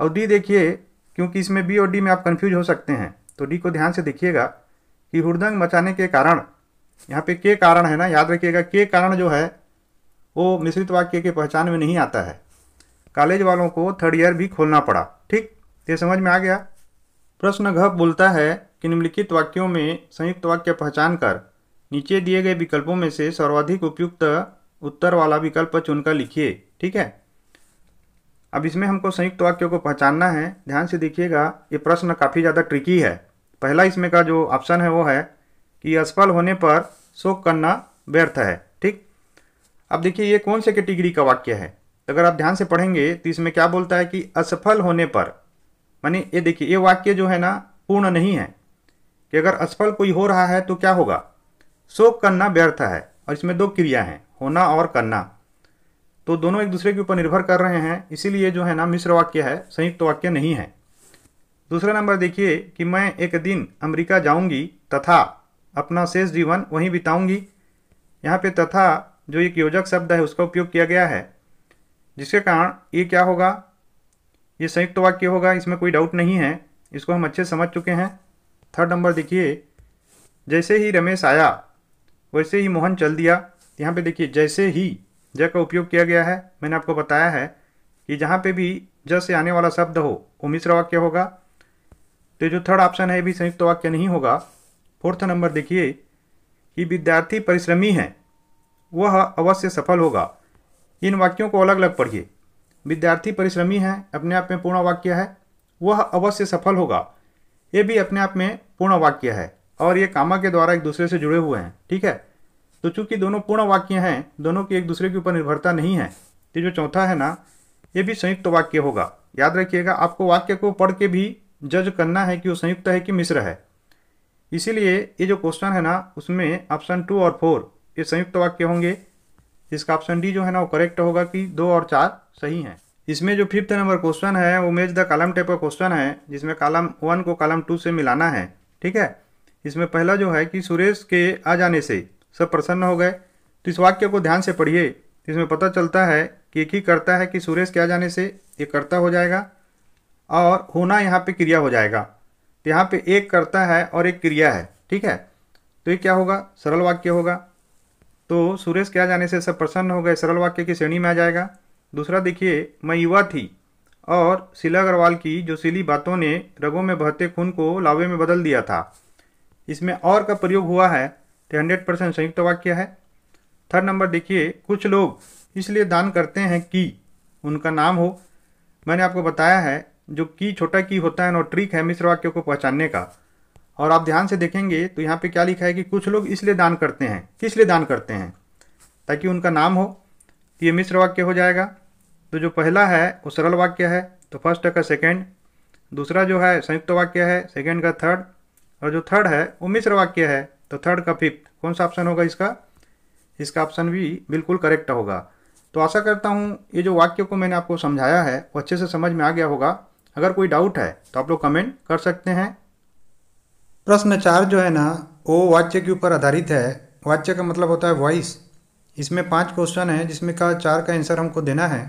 और डी देखिए क्योंकि इसमें बी और डी में आप कन्फ्यूज हो सकते हैं तो डी को ध्यान से देखिएगा कि हुड़दंग मचाने के कारण यहाँ पे के कारण है ना याद रखिएगा के कारण जो है वो मिश्रित वाक्य के पहचान में नहीं आता है कॉलेज वालों को थर्ड ईयर भी खोलना पड़ा ठीक ये समझ में आ गया प्रश्न घ बोलता है कि निम्नलिखित वाक्यों में संयुक्त वाक्य पहचान कर नीचे दिए गए विकल्पों में से सर्वाधिक उपयुक्त उत्तर वाला विकल्प चुनकर लिखिए ठीक है अब इसमें हमको संयुक्त वाक्यों को पहचानना है ध्यान से देखिएगा ये प्रश्न काफ़ी ज़्यादा ट्रिकी है पहला इसमें का जो ऑप्शन है वो है कि असफल होने पर शोक करना व्यर्थ है ठीक अब देखिए ये कौन से कैटेगरी का वाक्य है अगर आप ध्यान से पढ़ेंगे तो इसमें क्या बोलता है कि असफल होने पर मानी ये देखिए ये वाक्य जो है ना पूर्ण नहीं है कि अगर असफल कोई हो रहा है तो क्या होगा शोक करना व्यर्थ है और इसमें दो क्रिया हैं होना और करना तो दोनों एक दूसरे के ऊपर निर्भर कर रहे हैं इसीलिए जो है ना मिश्र वाक्य है संयुक्त वाक्य नहीं है दूसरा नंबर देखिए कि मैं एक दिन अमेरिका जाऊंगी तथा अपना शेष जीवन वहीं बिताऊंगी यहाँ पे तथा जो एक योजक शब्द है उसका उपयोग किया गया है जिसके कारण ये क्या होगा ये संयुक्त वाक्य होगा इसमें कोई डाउट नहीं है इसको हम अच्छे समझ चुके हैं थर्ड नंबर देखिए जैसे ही रमेश आया वैसे ही मोहन चल दिया यहाँ पे देखिए जैसे ही ज का उपयोग किया गया है मैंने आपको बताया है कि जहाँ पे भी ज से आने वाला शब्द हो वो मिश्र वाक्य होगा तो जो थर्ड ऑप्शन है भी संयुक्त वाक्य नहीं होगा फोर्थ नंबर देखिए कि विद्यार्थी परिश्रमी हैं वह अवश्य सफल होगा इन वाक्यों को अलग अलग पढ़िए विद्यार्थी परिश्रमी हैं अपने आप में पूर्ण वाक्य है वह अवश्य सफल होगा ये भी अपने आप में पूर्ण वाक्य है और ये कामा के द्वारा एक दूसरे से जुड़े हुए हैं ठीक है तो चूंकि दोनों पूर्ण वाक्य हैं दोनों की एक दूसरे के ऊपर निर्भरता नहीं है तो जो चौथा है ना ये भी संयुक्त वाक्य होगा याद रखिएगा आपको वाक्य को पढ़ के भी जज करना है कि वो संयुक्त है कि मिश्र है इसीलिए ये जो क्वेश्चन है ना उसमें ऑप्शन टू और फोर ये संयुक्त वाक्य होंगे इसका ऑप्शन डी जो है ना वो करेक्ट होगा कि दो और चार सही हैं इसमें जो फिफ्थ नंबर क्वेश्चन है वो मेज द कालम टाइप का क्वेश्चन है जिसमें कालम वन को कालम टू से मिलाना है ठीक है इसमें पहला जो है कि सुरेश के आ जाने से सब प्रसन्न हो गए तो इस वाक्य को ध्यान से पढ़िए इसमें पता चलता है कि एक ही करता है कि सुरेश के आ जाने से ये करता हो जाएगा और होना यहाँ पे क्रिया हो जाएगा तो यहाँ पे एक करता है और एक क्रिया है ठीक है तो ये क्या होगा सरल वाक्य होगा तो सुरेश क्या जाने से सब प्रसन्न हो गए सरल वाक्य की श्रेणी में आ जाएगा दूसरा देखिए मैं युवा थी और शिला अग्रवाल की जो सिली बातों ने रगों में बहते खून को लावे में बदल दिया था इसमें और का प्रयोग हुआ है तो हंड्रेड परसेंट संयुक्त वाक्य है थर्ड नंबर देखिए कुछ लोग इसलिए दान करते हैं कि उनका नाम हो मैंने आपको बताया है जो की छोटा की होता है और ट्रिक है मिश्र वाक्यों को पहचानने का और आप ध्यान से देखेंगे तो यहाँ पे क्या लिखा है कि कुछ लोग इसलिए दान करते हैं किस लिए दान करते हैं ताकि उनका नाम हो तो ये मिश्र वाक्य हो जाएगा तो जो पहला है वो सरल वाक्य है तो फर्स्ट का सेकेंड दूसरा जो है संयुक्त वाक्य है सेकेंड का थर्ड और जो थर्ड है वो मिश्र वाक्य है तो थर्ड का फिफ्थ कौन सा ऑप्शन होगा इसका इसका ऑप्शन भी बिल्कुल करेक्ट होगा तो आशा करता हूँ ये जो वाक्य को मैंने आपको समझाया है वो अच्छे से समझ में आ गया होगा अगर कोई डाउट है तो आप लोग कमेंट कर सकते हैं प्रश्न चार जो है ना वो वाच्य के ऊपर आधारित है वाच्य का मतलब होता है वॉइस इसमें पांच क्वेश्चन है जिसमें का चार का आंसर हमको देना है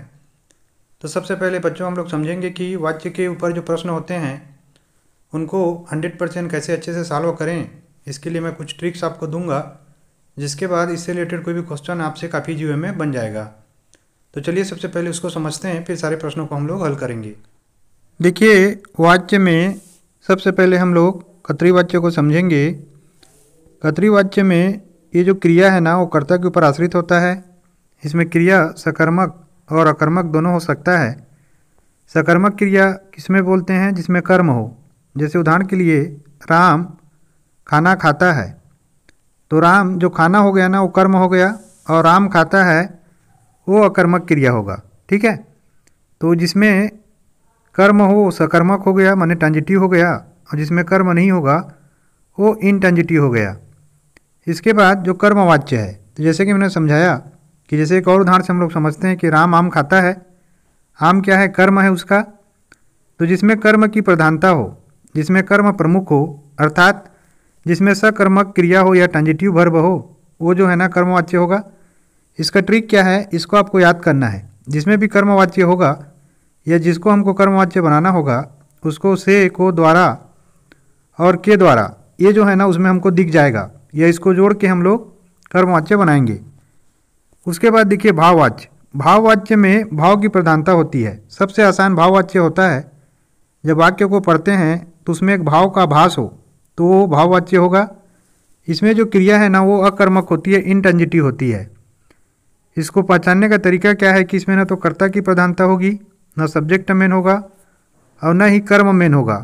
तो सबसे पहले बच्चों हम लोग समझेंगे कि वाच्य के ऊपर जो प्रश्न होते हैं उनको हंड्रेड परसेंट कैसे अच्छे से सॉल्व करें इसके लिए मैं कुछ ट्रिक्स आपको दूंगा जिसके बाद इससे रिलेटेड कोई भी क्वेश्चन आपसे काफ़ी जीवे में बन जाएगा तो चलिए सबसे पहले उसको समझते हैं फिर सारे प्रश्नों को हम लोग हल करेंगे देखिए वाच्य में सबसे पहले हम लोग कतरी वाच्य को समझेंगे कतरी वाच्य में ये जो क्रिया है ना वो कर्ता के ऊपर आश्रित होता है इसमें क्रिया सकर्मक और अकर्मक दोनों हो सकता है सकर्मक क्रिया किसमें बोलते हैं जिसमें कर्म हो जैसे उदाहरण के लिए राम खाना खाता है तो राम जो खाना हो गया ना वो कर्म हो गया और राम खाता है वो अकर्मक क्रिया होगा ठीक है तो जिसमें कर्म हो सकर्मक हो गया माने ट्रांजिटिव हो गया और जिसमें कर्म नहीं होगा वो इनट्रांजिटिव हो गया इसके बाद जो कर्मवाच्य है तो जैसे कि मैंने समझाया कि जैसे एक और उदाहरण से हम लोग समझते हैं कि राम आम खाता है आम क्या है कर्म है उसका तो जिसमें कर्म की प्रधानता हो जिसमें कर्म प्रमुख हो अर्थात जिसमें सकर्मक क्रिया हो या ट्रांजिटिव भर्व हो वो जो है ना कर्मवाच्य होगा इसका ट्रिक क्या है इसको आपको याद करना है जिसमें भी कर्मवाच्य होगा या जिसको हमको कर्मवाच्य बनाना होगा उसको से को द्वारा और के द्वारा ये जो है ना उसमें हमको दिख जाएगा या इसको जोड़ के हम लोग कर्मवाच्य बनाएंगे उसके बाद देखिए भाववाच्य भाववाच्य में भाव की प्रधानता होती है सबसे आसान भाववाच्य होता है जब वाक्य को पढ़ते हैं तो उसमें एक भाव का भास हो तो वो भाववाच्य होगा इसमें जो क्रिया है ना वो अकर्मक होती है इनटेंजिटी होती है इसको पहचानने का तरीका क्या है कि इसमें ना तो कर्ता की प्रधानता होगी न सब्जेक्ट मेन होगा और न ही कर्म मेन होगा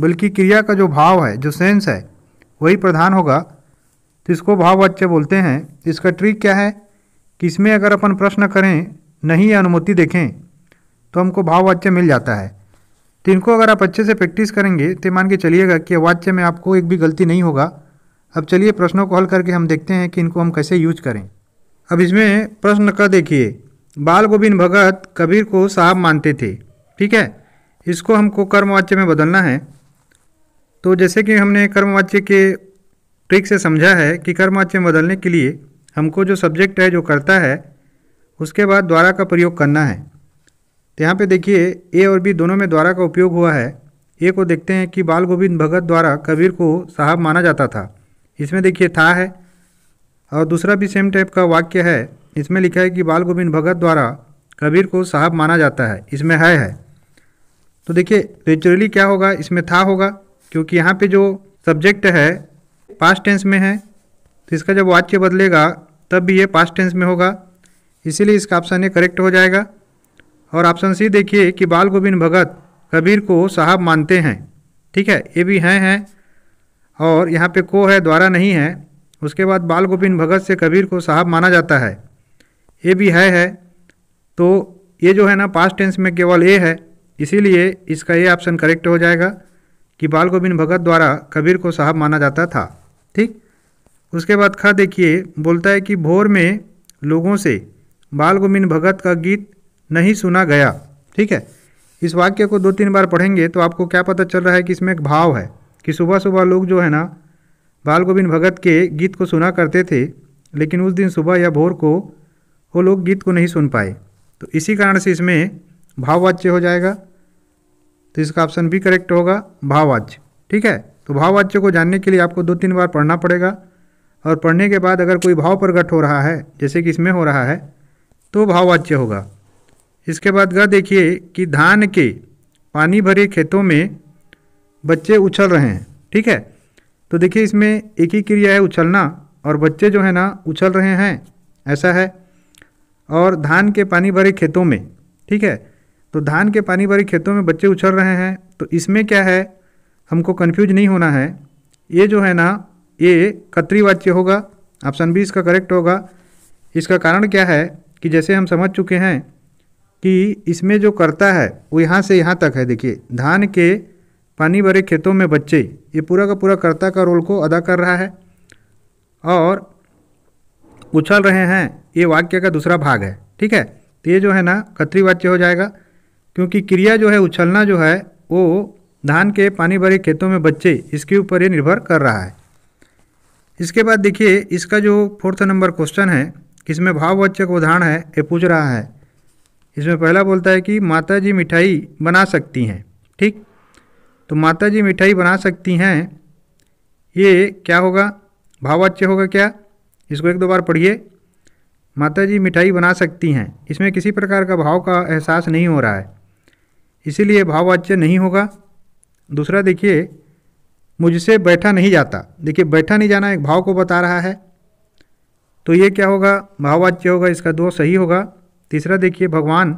बल्कि क्रिया का जो भाव है जो सेंस है वही प्रधान होगा तो इसको भाववाच्य बोलते हैं इसका ट्रिक क्या है कि इसमें अगर अपन प्रश्न करें नहीं अनुमति देखें तो हमको भाववाच्य मिल जाता है तो इनको अगर आप अच्छे से प्रैक्टिस करेंगे तो मान के चलिएगा कि वाच्य में आपको एक भी गलती नहीं होगा अब चलिए प्रश्नों को हल करके हम देखते हैं कि इनको हम कैसे यूज करें अब इसमें प्रश्न का देखिए बाल गोविंद भगत कबीर को साहब मानते थे ठीक है इसको हमको कर्मवाच्य में बदलना है तो जैसे कि हमने कर्मवाच्य के ट्रिक से समझा है कि कर्मवाच्य में बदलने के लिए हमको जो सब्जेक्ट है जो करता है उसके बाद द्वारा का प्रयोग करना है तो यहाँ पे देखिए ए और बी दोनों में द्वारा का उपयोग हुआ है ए को देखते हैं कि बाल गोविंद भगत द्वारा कबीर को साहब माना जाता था इसमें देखिए था है और दूसरा भी सेम टाइप का वाक्य है इसमें लिखा है कि बाल गोविंद भगत द्वारा कबीर को साहब माना जाता है इसमें है है तो देखिए नेचुरली क्या होगा इसमें था होगा क्योंकि यहाँ पे जो सब्जेक्ट है पास्ट टेंस में है तो इसका जब वाच्य बदलेगा तब भी ये पास्ट टेंस में होगा इसीलिए इसका ऑप्शन ए करेक्ट हो जाएगा और ऑप्शन सी देखिए कि बाल गोविंद भगत कबीर को साहब मानते हैं ठीक है ये भी हैं हैं और यहाँ पे को है द्वारा नहीं है उसके बाद बाल गोविंद भगत से कबीर को साहब माना जाता है ए भी है है तो ये जो है ना पास्ट टेंस में केवल ए है इसीलिए इसका ये ऑप्शन करेक्ट हो जाएगा कि बाल गोविंद भगत द्वारा कबीर को साहब माना जाता था ठीक उसके बाद खा देखिए बोलता है कि भोर में लोगों से बाल गोविंद भगत का गीत नहीं सुना गया ठीक है इस वाक्य को दो तीन बार पढ़ेंगे तो आपको क्या पता चल रहा है कि इसमें एक भाव है कि सुबह सुबह लोग जो है ना बाल गोविंद भगत के गीत को सुना करते थे लेकिन उस दिन सुबह या भोर को वो लोग गीत को नहीं सुन पाए तो इसी कारण से इसमें भाववाच्य हो जाएगा तो इसका ऑप्शन भी करेक्ट होगा भाववाच्य ठीक है तो भाववाच्य को जानने के लिए आपको दो तीन बार पढ़ना पड़ेगा और पढ़ने के बाद अगर कोई भाव प्रकट हो रहा है जैसे कि इसमें हो रहा है तो भाववाच्य होगा इसके बाद गह देखिए कि धान के पानी भरे खेतों में बच्चे उछल रहे हैं ठीक है तो देखिए इसमें एक ही क्रिया है उछलना और बच्चे जो है ना उछल रहे हैं ऐसा है और धान के पानी भरे खेतों में ठीक है तो धान के पानी भरे खेतों में बच्चे उछल रहे हैं तो इसमें क्या है हमको कन्फ्यूज नहीं होना है ये जो है ना ये कतरीवाच्य होगा ऑप्शन बी इसका करेक्ट होगा इसका कारण क्या है कि जैसे हम समझ चुके हैं कि इसमें जो करता है वो यहाँ से यहाँ तक है देखिए धान के पानी भरे खेतों में बच्चे ये पूरा का पूरा कर्ता का रोल को अदा कर रहा है और उछल रहे हैं ये वाक्य का दूसरा भाग है ठीक है तो ये जो है ना कतरीवाच्य हो जाएगा क्योंकि क्रिया जो है उछलना जो है वो धान के पानी भरे खेतों में बच्चे इसके ऊपर ये निर्भर कर रहा है इसके बाद देखिए इसका जो फोर्थ नंबर क्वेश्चन है इसमें भाववाचक उदाहरण है ये पूछ रहा है इसमें पहला बोलता है कि माता जी मिठाई बना सकती हैं ठीक तो माता जी मिठाई बना सकती हैं ये क्या होगा भाववाच्य होगा क्या इसको एक दो बार पढ़िए माता जी मिठाई बना सकती हैं इसमें किसी प्रकार का भाव का एहसास नहीं हो रहा है इसीलिए भाववाच्य नहीं होगा दूसरा देखिए मुझसे बैठा नहीं जाता देखिए बैठा नहीं जाना एक भाव को बता रहा है तो ये क्या होगा भाववाच्य होगा इसका दो सही होगा तीसरा देखिए भगवान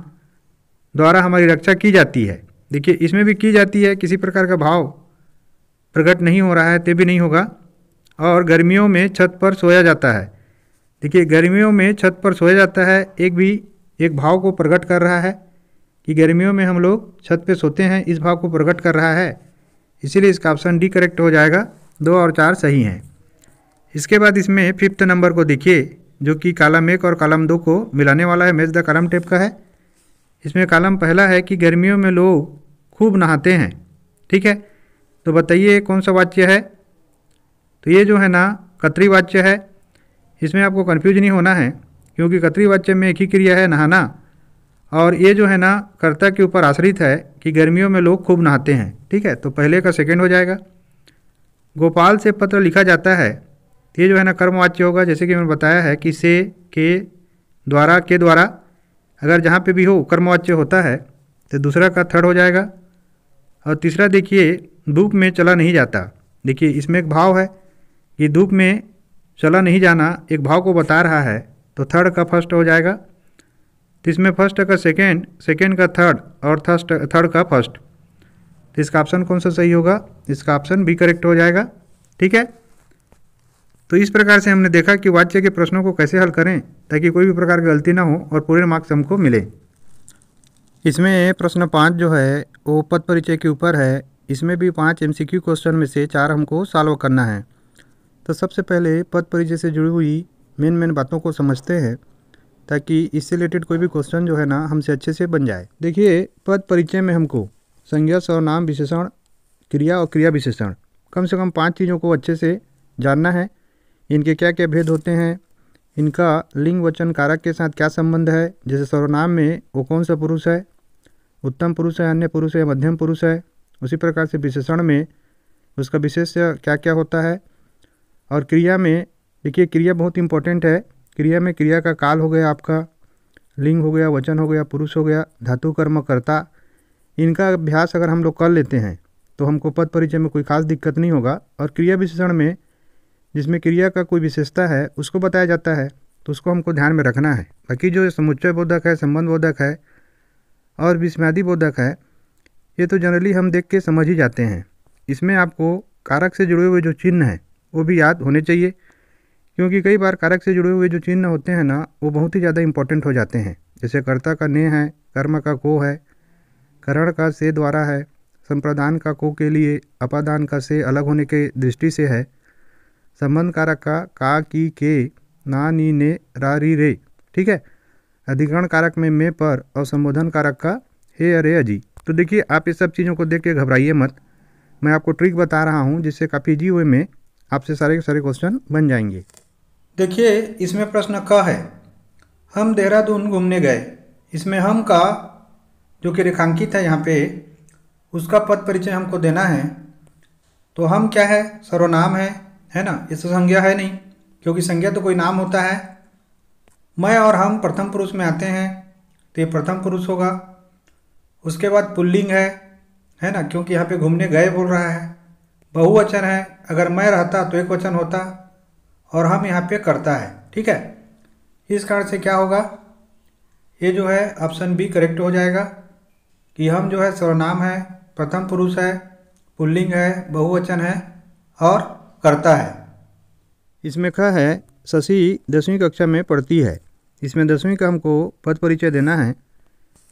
द्वारा हमारी रक्षा की जाती है देखिए इसमें भी की जाती है किसी प्रकार का भाव प्रकट नहीं हो रहा है तो भी नहीं होगा और गर्मियों में छत पर सोया जाता है देखिए गर्मियों में छत पर सोया जाता है एक भी एक भाव को प्रकट कर रहा है कि गर्मियों में हम लोग छत पर सोते हैं इस भाव को प्रकट कर रहा है इसीलिए इसका ऑप्शन डी करेक्ट हो जाएगा दो और चार सही हैं इसके बाद इसमें फिफ्थ नंबर को देखिए जो कि कालम एक और कालम दो को मिलाने वाला है मेज द कालम टेप का है इसमें कालम पहला है कि गर्मियों में लोग खूब नहाते हैं ठीक है तो बताइए कौन सा वाक्य है तो ये जो है ना कतरीवाच्य है इसमें आपको कन्फ्यूज नहीं होना है क्योंकि कतरीवाच्य में एक ही क्रिया है नहाना और ये जो है ना कर्ता के ऊपर आश्रित है कि गर्मियों में लोग खूब नहाते हैं ठीक है तो पहले का सेकेंड हो जाएगा गोपाल से पत्र लिखा जाता है ये जो है ना कर्मवाच्य होगा जैसे कि मैंने बताया है कि से के द्वारा के द्वारा अगर जहाँ पे भी हो कर्मवाच्य होता है तो दूसरा का थर्ड हो जाएगा और तीसरा देखिए धूप में चला नहीं जाता देखिए इसमें एक भाव है कि धूप में चला नहीं जाना एक भाव को बता रहा है तो थर्ड का फर्स्ट हो जाएगा तो इसमें फर्स्ट का सेकेंड सेकेंड का थर्ड और थर्स्ट थर्ड का फर्स्ट तो इसका ऑप्शन कौन सा सही होगा इसका ऑप्शन बी करेक्ट हो जाएगा ठीक है तो इस प्रकार से हमने देखा कि वाच्य के प्रश्नों को कैसे हल करें ताकि कोई भी प्रकार की गलती ना हो और पूरे मार्क्स हमको मिले इसमें प्रश्न पाँच जो है वो पद परिचय के ऊपर है इसमें भी पाँच एम क्वेश्चन में से चार हमको सॉल्व करना है तो सबसे पहले पद परिचय से जुड़ी हुई मेन मेन बातों को समझते हैं ताकि इससे रिलेटेड कोई भी क्वेश्चन जो है ना हमसे अच्छे से बन जाए देखिए पद परिचय में हमको संज्ञा सर्वनाम विशेषण क्रिया और क्रिया विशेषण कम से कम पांच चीज़ों को अच्छे से जानना है इनके क्या क्या भेद होते हैं इनका लिंग वचन कारक के साथ क्या संबंध है जैसे सर्वनाम में वो कौन सा पुरुष है उत्तम पुरुष है अन्य पुरुष है मध्यम पुरुष है उसी प्रकार से विशेषण में उसका विशेष क्या क्या होता है और क्रिया में देखिए क्रिया बहुत इंपॉर्टेंट है क्रिया में क्रिया का काल हो गया आपका लिंग हो गया वचन हो गया पुरुष हो गया धातु कर्म करता इनका अभ्यास अगर हम लोग कर लेते हैं तो हमको पद परिचय में कोई खास दिक्कत नहीं होगा और क्रिया विशेषण में जिसमें क्रिया का कोई विशेषता है उसको बताया जाता है तो उसको हमको ध्यान में रखना है बाकी जो समुच्चय बोधक है संबंध बोधक है और विस्म्यादि बोधक है ये तो जनरली हम देख के समझ ही जाते हैं इसमें आपको कारक से जुड़े हुए जो चिन्ह हैं वो भी याद होने चाहिए क्योंकि कई बार कारक से जुड़े हुए जो चिन्ह होते हैं ना वो बहुत ही ज़्यादा इम्पोर्टेंट हो जाते हैं जैसे कर्ता का ने है कर्म का को है करण का से द्वारा है संप्रदान का को के लिए अपादान का से अलग होने के दृष्टि से है संबंध कारक का का की के ना नी ने रा री रे ठीक है अधिकरण कारक में मे पर और संबोधन कारक का हे अरे अजी तो देखिए आप इस सब चीज़ों को देख के घबराइए मत मैं आपको ट्रिक बता रहा हूँ जिससे काफ़ी जी हुए में आपसे सारे सारे क्वेश्चन बन जाएंगे देखिए इसमें प्रश्न क है हम देहरादून घूमने गए इसमें हम का जो कि रेखांकित है यहाँ पे उसका पद परिचय हमको देना है तो हम क्या है सर्वनाम है है ना इससे संज्ञा है नहीं क्योंकि संज्ञा तो कोई नाम होता है मैं और हम प्रथम पुरुष में आते हैं तो ये प्रथम पुरुष होगा उसके बाद पुल्लिंग है है ना क्योंकि यहाँ पे घूमने गए बोल रहा है बहुवचन है अगर मैं रहता तो एक वचन होता और हम यहाँ पे करता है ठीक है इस कारण से क्या होगा ये जो है ऑप्शन बी करेक्ट हो जाएगा कि हम जो है सर्वनाम है प्रथम पुरुष है पुल्लिंग है बहुवचन है और करता है इसमें खा है शशि दसवीं कक्षा में पढ़ती है इसमें दसवीं का हमको पद परिचय देना है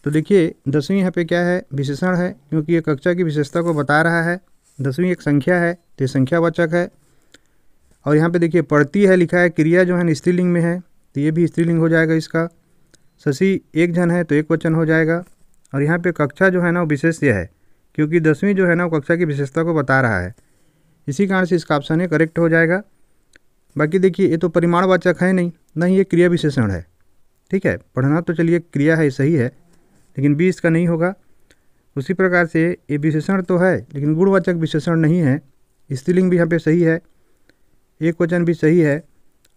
तो देखिए दसवीं यहाँ पे क्या है विशेषण है क्योंकि ये कक्षा की विशेषता को बता रहा है दसवीं एक संख्या है तो ये संख्यावाचक है और यहाँ पे देखिए पढ़ती है लिखा है क्रिया जो है ना स्त्रीलिंग में है तो ये भी स्त्रीलिंग हो जाएगा इसका शशि एक जन है तो एक वचन हो जाएगा और यहाँ पे कक्षा जो है ना वो विशेष्य है क्योंकि दसवीं जो है ना वो कक्षा की विशेषता को बता रहा है इसी कारण से इसका ऑप्शन है करेक्ट हो जाएगा बाकी देखिए ये तो परिमाणवाचक है नहीं नहीं ये क्रिया विशेषण है ठीक है पढ़ना तो चलिए क्रिया है सही है लेकिन बी इसका नहीं होगा उसी प्रकार से ये विशेषण तो है लेकिन गुणवाचक विशेषण नहीं है स्त्रीलिंग भी यहाँ पे सही है एक वचन भी सही है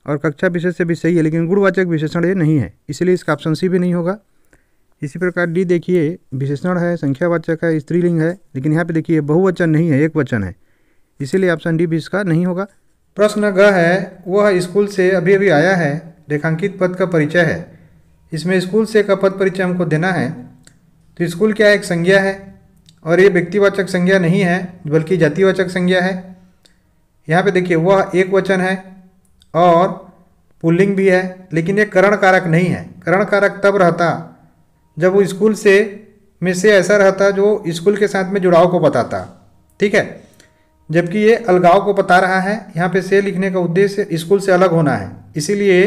और कक्षा विशेष से भी सही है लेकिन गुणवाचक विशेषण ये नहीं है इसलिए इसका ऑप्शन सी भी नहीं होगा इसी प्रकार डी देखिए विशेषण है संख्यावाचक है स्त्रीलिंग है लेकिन यहाँ पे देखिए बहुवचन नहीं है एक वचन है इसीलिए ऑप्शन डी भी इसका नहीं होगा प्रश्न ग है वह स्कूल से अभी अभी आया है रेखांकित पद का परिचय है इसमें स्कूल से का पद परिचय हमको देना है तो स्कूल क्या है एक संज्ञा है और ये व्यक्तिवाचक संज्ञा नहीं है बल्कि जातिवाचक संज्ञा है यहाँ पे देखिए वह एक वचन है और पुल्लिंग भी है लेकिन ये करण कारक नहीं है करण कारक तब रहता जब वो स्कूल से में से ऐसा रहता जो स्कूल के साथ में जुड़ाव को बताता ठीक है जबकि ये अलगाव को बता रहा है यहाँ पे से लिखने का उद्देश्य स्कूल से अलग होना है इसीलिए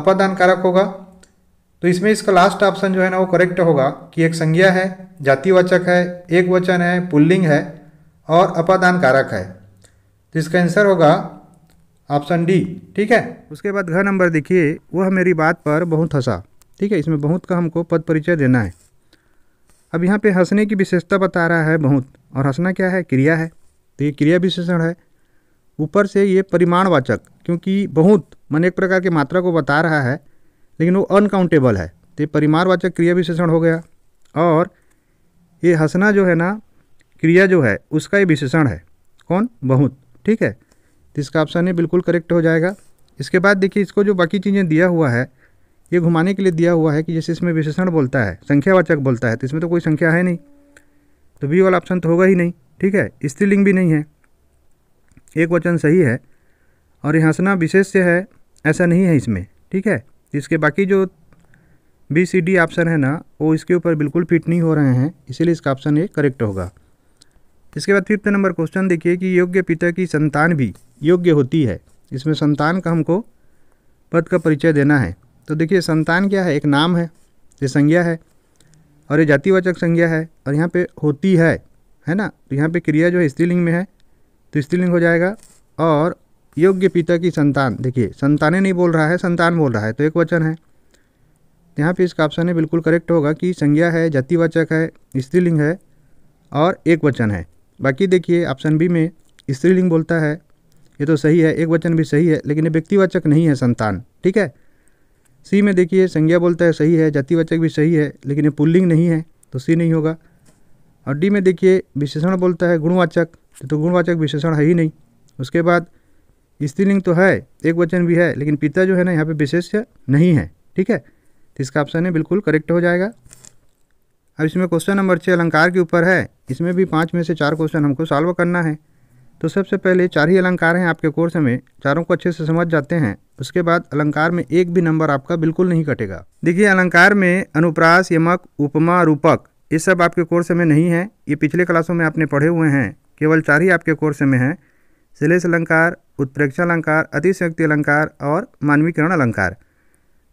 अपादान कारक होगा तो इसमें इसका लास्ट ऑप्शन जो है ना वो करेक्ट होगा कि एक संज्ञा है जातिवाचक है एक वचन है पुल्लिंग है और अपादान कारक है तो इसका आंसर होगा ऑप्शन डी ठीक है उसके बाद घर नंबर देखिए वह मेरी बात पर बहुत हंसा ठीक है इसमें बहुत का हमको पद परिचय देना है अब यहाँ पे हंसने की विशेषता बता रहा है बहुत और हंसना क्या है क्रिया है तो ये क्रिया विशेषण है ऊपर से ये परिमाणवाचक क्योंकि बहुत मन एक प्रकार की मात्रा को बता रहा है लेकिन वो अनकाउंटेबल है तो परिमारवाचक क्रिया विशेषण हो गया और ये हंसना जो है ना क्रिया जो है उसका ये विशेषण है कौन बहुत ठीक है तो इसका ऑप्शन ये बिल्कुल करेक्ट हो जाएगा इसके बाद देखिए इसको जो बाकी चीज़ें दिया हुआ है ये घुमाने के लिए दिया हुआ है कि जैसे इसमें विशेषण बोलता है संख्यावाचक बोलता है तो इसमें तो कोई संख्या है नहीं तो बी वाला ऑप्शन तो होगा ही नहीं ठीक है स्त्रीलिंग भी नहीं है एक वचन सही है और ये हंसना विशेष से है ऐसा नहीं है इसमें ठीक है इसके बाकी जो बी सी डी ऑप्शन है ना वो इसके ऊपर बिल्कुल फिट नहीं हो रहे हैं इसीलिए इसका ऑप्शन ये करेक्ट होगा इसके बाद फिफ्थ नंबर क्वेश्चन देखिए कि योग्य पिता की संतान भी योग्य होती है इसमें संतान का हमको पद का परिचय देना है तो देखिए संतान क्या है एक नाम है ये संज्ञा है और ये जातिवाचक संज्ञा है और यहाँ पे होती है है ना तो यहाँ पे क्रिया जो है स्त्रीलिंग में है तो स्त्रीलिंग हो जाएगा और योग्य पिता की संतान देखिए संतानें नहीं बोल रहा है संतान बोल रहा है तो एक वचन है यहाँ पे इसका ऑप्शन है बिल्कुल करेक्ट होगा कि संज्ञा है जातिवाचक है स्त्रीलिंग है और एक वचन है बाकी देखिए ऑप्शन बी में स्त्रीलिंग बोलता है ये तो सही है एक वचन भी सही है लेकिन ये व्यक्तिवाचक नहीं है संतान ठीक है सी में देखिए संज्ञा बोलता है सही है जातिवाचक भी सही है लेकिन ये पुल्लिंग नहीं है तो सी नहीं होगा और डी में देखिए विशेषण बोलता है गुणवाचक तो गुणवाचक विशेषण है ही नहीं उसके बाद स्त्रीलिंग तो है एक वचन भी है लेकिन पिता जो है ना यहाँ पे विशेष नहीं है ठीक है तो इसका ऑप्शन है बिल्कुल करेक्ट हो जाएगा अब इसमें क्वेश्चन नंबर छः अलंकार के ऊपर है इसमें भी पाँच में से चार क्वेश्चन हमको सॉल्व करना है तो सबसे पहले चार ही अलंकार हैं आपके कोर्स में चारों को अच्छे से समझ जाते हैं उसके बाद अलंकार में एक भी नंबर आपका बिल्कुल नहीं कटेगा देखिए अलंकार में अनुप्रास यमक उपमा रूपक ये सब आपके कोर्स में नहीं है ये पिछले क्लासों में आपने पढ़े हुए हैं केवल चार ही आपके कोर्स में हैं शिलेष अलंकार उत्प्रेक्षा अलंकार अतिशक्ति अलंकार और मानवीकरण अलंकार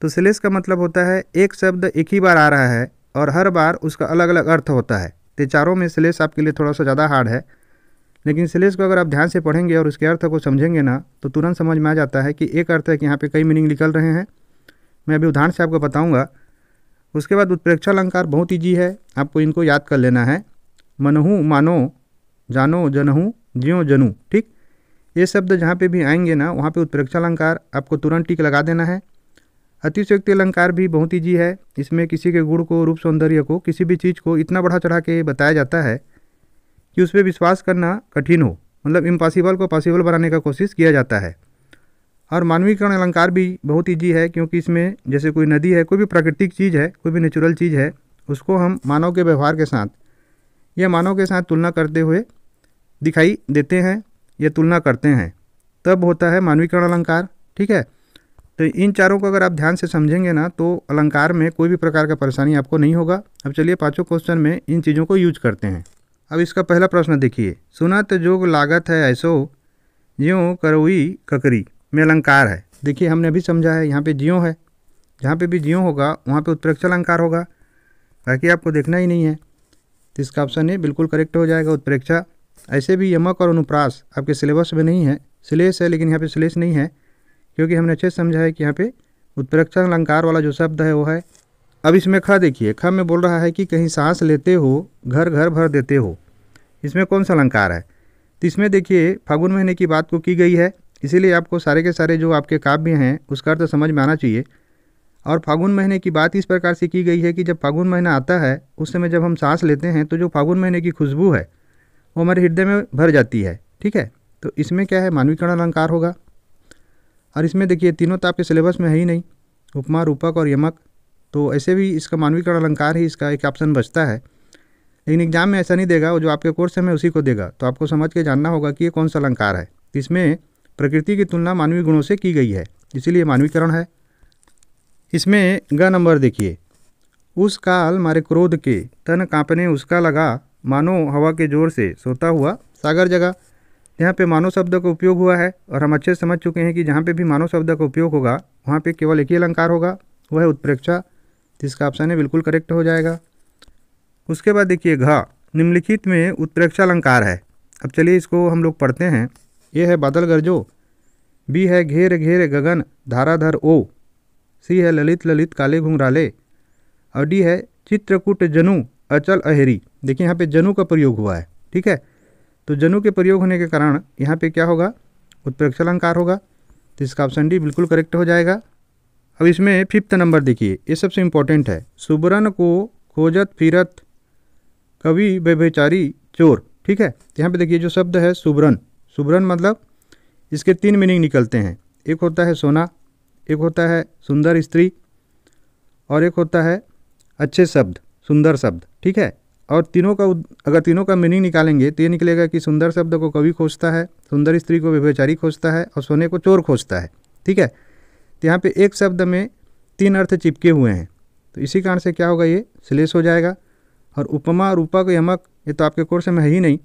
तो शिलेष का मतलब होता है एक शब्द एक ही बार आ रहा है और हर बार उसका अलग अलग अर्थ होता है तो चारों में शिलेष आपके लिए थोड़ा सा ज़्यादा हार्ड है लेकिन शिलेष को अगर आप ध्यान से पढ़ेंगे और उसके अर्थ को समझेंगे ना तो तुरंत समझ में आ जाता है कि एक अर्थ है कि यहाँ पर कई मीनिंग निकल रहे हैं मैं अभी उदाहरण से आपको बताऊँगा उसके बाद उत्प्रेक्षा अलंकार बहुत ईजी है आपको इनको याद कर लेना है मनहू मानो जानो जनहू ज्यो जनू ठीक ये शब्द जहाँ पे भी आएंगे ना वहाँ पे उत्प्रेक्षा अलंकार आपको तुरंत टिक लगा देना है अतिशयोक्ति अलंकार भी बहुत ईजी है इसमें किसी के गुण को रूप सौंदर्य को किसी भी चीज़ को इतना बढ़ा चढ़ा के बताया जाता है कि उस पर विश्वास करना कठिन हो मतलब इम्पॉसिबल को पॉसिबल बनाने का कोशिश किया जाता है और मानवीकरण अलंकार भी बहुत ईजी है क्योंकि इसमें जैसे कोई नदी है कोई भी प्राकृतिक चीज़ है कोई भी नेचुरल चीज़ है उसको हम मानव के व्यवहार के साथ या मानव के साथ तुलना करते हुए दिखाई देते हैं ये तुलना करते हैं तब होता है मानवीकरण अलंकार ठीक है तो इन चारों को अगर आप ध्यान से समझेंगे ना तो अलंकार में कोई भी प्रकार का परेशानी आपको नहीं होगा अब चलिए पाँचों क्वेश्चन में इन चीज़ों को यूज करते हैं अब इसका पहला प्रश्न देखिए सुना तो जोग लागत है ऐसो ज्यों करोई ककरी में अलंकार है देखिए हमने अभी समझा है यहाँ पे जियो है जहाँ पे भी जियो होगा वहाँ पे उत्प्रेक्ष अलंकार होगा बाकी आपको देखना ही नहीं है तो इसका ऑप्शन ये बिल्कुल करेक्ट हो जाएगा उत्प्रेक्षा ऐसे भी यमक और अनुप्रास आपके सिलेबस में नहीं है सिलेस है लेकिन यहाँ पे सिलेस नहीं है क्योंकि हमने अच्छे से समझा है कि यहाँ पे उत्प्रेक्षण अलंकार वाला जो शब्द है वो है अब इसमें ख देखिए ख में बोल रहा है कि कहीं सांस लेते हो घर घर भर देते हो इसमें कौन सा अलंकार है तो इसमें देखिए फागुन महीने की बात को की गई है इसीलिए आपको सारे के सारे जो आपके काव्य हैं उसका अर्थ समझ में आना चाहिए और फागुन महीने की बात इस प्रकार से की गई है कि जब फागुन महीना आता है उस समय जब हम सांस लेते हैं तो जो फागुन महीने की खुशबू है वो हमारे हृदय में भर जाती है ठीक है तो इसमें क्या है मानवीकरण अलंकार होगा और इसमें देखिए तीनों तो आपके सिलेबस में है ही नहीं उपमा रूपक और यमक तो ऐसे भी इसका मानवीकरण अलंकार ही इसका एक ऑप्शन बचता है लेकिन एग्जाम में ऐसा नहीं देगा वो जो आपके कोर्स है मैं उसी को देगा तो आपको समझ के जानना होगा कि ये कौन सा अलंकार है इसमें प्रकृति की तुलना मानवीय गुणों से की गई है इसीलिए मानवीकरण है इसमें ग नंबर देखिए उस काल मारे क्रोध के तन कांपने उसका लगा मानो हवा के जोर से सोता हुआ सागर जगह यहाँ पे मानव शब्द का उपयोग हुआ है और हम अच्छे समझ चुके हैं कि जहाँ पे भी मानव शब्द का उपयोग होगा वहाँ पे केवल एक ही अलंकार होगा वह है उत्प्रेक्षा जिसका ऑप्शन है बिल्कुल करेक्ट हो जाएगा उसके बाद देखिए घ निम्नलिखित में उत्प्रेक्षा अलंकार है अब चलिए इसको हम लोग पढ़ते हैं ये है बादल गर्जो बी है घेर घेर गगन धाराधर ओ सी है ललित ललित काले घुंघराले और डी है चित्रकूट जनू अचल अहेरी देखिए यहाँ पे जनु का प्रयोग हुआ है ठीक है तो जनु के प्रयोग होने के कारण यहाँ पे क्या होगा उत्प्रेक्ष अलंकार होगा तो इसका ऑप्शन डी बिल्कुल करेक्ट हो जाएगा अब इसमें फिफ्थ नंबर देखिए ये सबसे इम्पोर्टेंट है सुबरन को खोजत फिरत कवि व्यभिचारी चोर ठीक है तो यहाँ पे देखिए जो शब्द है सुबरन सुबरन मतलब इसके तीन मीनिंग निकलते हैं एक होता है सोना एक होता है सुंदर स्त्री और एक होता है अच्छे शब्द सुंदर शब्द ठीक है और तीनों का अगर तीनों का मीनिंग निकालेंगे तो ये निकलेगा कि सुंदर शब्द को कवि खोजता है सुंदर स्त्री को व्यवचारी खोजता है और सोने को चोर खोजता है ठीक है तो यहाँ पे एक शब्द में तीन अर्थ चिपके हुए हैं तो इसी कारण से क्या होगा ये सिलेस हो जाएगा और उपमा रूपक यमक ये तो आपके कोर्स में है ही नहीं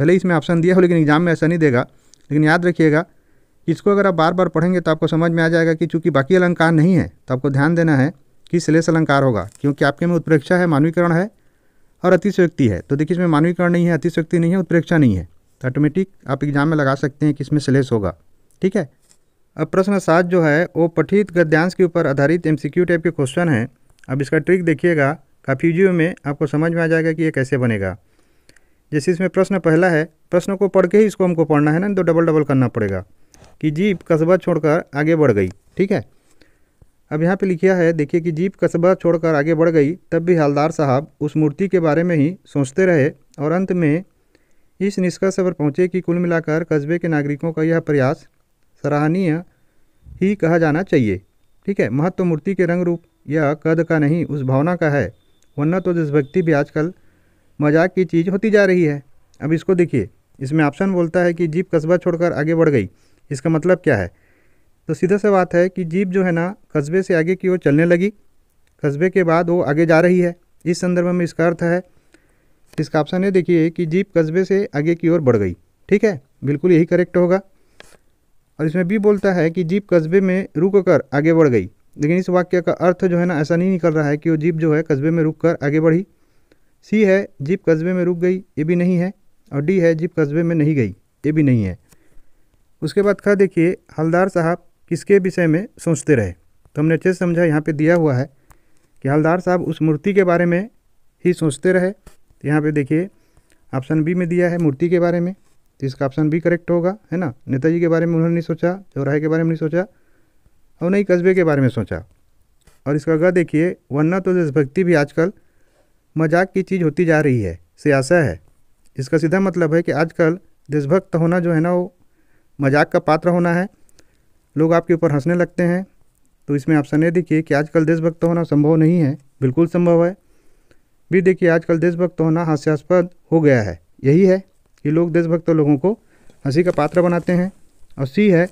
भले ही इसमें ऑप्शन दिया हो लेकिन एग्जाम में ऐसा नहीं देगा लेकिन याद रखिएगा इसको अगर आप बार बार पढ़ेंगे तो आपको समझ में आ जाएगा कि चूँकि बाकी अलंकार नहीं है तो आपको ध्यान देना है कि श्लेष अलंकार होगा क्योंकि आपके में उत्प्रेक्षा है मानवीकरण है और अतिशयोक्ति है तो देखिए इसमें मानवीकरण नहीं है अतिशयोक्ति नहीं है उत्प्रेक्षा नहीं है तो ऑटोमेटिक आप एग्जाम में लगा सकते हैं कि इसमें श्लेष होगा ठीक है अब प्रश्न सात जो है वो पठित गद्यांश के ऊपर आधारित एम टाइप के क्वेश्चन हैं अब इसका ट्रिक देखिएगा काफ्यूजियो में आपको समझ में आ जाएगा कि ये कैसे बनेगा जैसे इसमें प्रश्न पहला है प्रश्न को पढ़ के ही इसको हमको पढ़ना है ना तो डबल डबल करना पड़ेगा कि जीप कस्बा छोड़कर आगे बढ़ गई ठीक है अब यहाँ पे लिखा है देखिए कि जीप कस्बा छोड़कर आगे बढ़ गई तब भी हालदार साहब उस मूर्ति के बारे में ही सोचते रहे और अंत में इस निष्कर्ष पर पहुँचे कि कुल मिलाकर कस्बे के नागरिकों का यह प्रयास सराहनीय ही कहा जाना चाहिए ठीक है महत्व तो मूर्ति के रंग रूप या कद का नहीं उस भावना का है वरना तो देशभक्ति भी आजकल मजाक की चीज़ होती जा रही है अब इसको देखिए इसमें ऑप्शन बोलता है कि जीप कस्बा छोड़कर आगे बढ़ गई इसका मतलब क्या है तो सीधा सा बात है कि जीप जो है ना कस्बे से आगे की ओर चलने लगी कस्बे के बाद वो आगे जा रही है इस संदर्भ में इसका अर्थ है इसका ऑप्शन ये देखिए कि जीप कस्बे से आगे की ओर बढ़ गई ठीक है बिल्कुल यही करेक्ट होगा और इसमें भी बोलता है कि जीप कस्बे में रुक कर आगे बढ़ गई लेकिन इस वाक्य का अर्थ जो है ना ऐसा नहीं निकल रहा है कि वो जीप जो है कस्बे में रुक कर आगे बढ़ी सी है जीप कस्बे में रुक गई ये भी नहीं है और डी है जीप कस्बे में नहीं गई ये भी नहीं है उसके बाद खा देखिए हलदार साहब किसके विषय में सोचते रहे तो हमने अच्छे से समझा यहाँ पे दिया हुआ है कि हलदार साहब उस मूर्ति के बारे में ही सोचते रहे तो यहाँ पे देखिए ऑप्शन बी में दिया है मूर्ति के बारे में तो इसका ऑप्शन बी करेक्ट होगा है ना नेताजी के बारे में उन्होंने नहीं सोचा चौराहे के बारे में नहीं सोचा और नहीं कस्बे के बारे में सोचा और इसका अगर देखिए वरना तो देशभक्ति भी आजकल मजाक की चीज़ होती जा रही है सियासा है इसका सीधा मतलब है कि आजकल देशभक्त होना जो है ना वो मजाक का पात्र होना है लोग आपके ऊपर हंसने लगते हैं तो इसमें आप सने देखिए कि आजकल देशभक्त होना संभव नहीं है बिल्कुल संभव है भी देखिए आजकल देशभक्त होना हास्यास्पद हो गया है यही है कि लोग देशभक्त लोगों को हंसी का पात्र बनाते हैं और सी है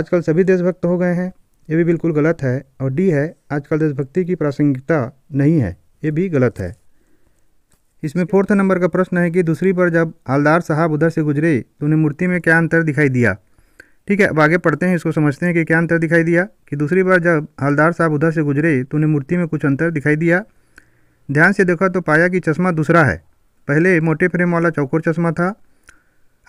आजकल सभी देशभक्त हो गए हैं ये भी बिल्कुल गलत है और डी है आजकल देशभक्ति की प्रासंगिकता नहीं है ये भी गलत है इसमें फोर्थ नंबर का प्रश्न है कि दूसरी बार जब हालदार साहब उधर से गुजरे तो उन्हें मूर्ति में क्या अंतर दिखाई दिया ठीक है अब आगे पढ़ते हैं इसको समझते हैं कि क्या अंतर दिखाई दिया कि दूसरी बार जब हलदार साहब उधर से गुजरे तो उन्हें मूर्ति में कुछ अंतर दिखाई दिया ध्यान से देखा तो पाया कि चश्मा दूसरा है पहले मोटे फ्रेम वाला चौकोर चश्मा था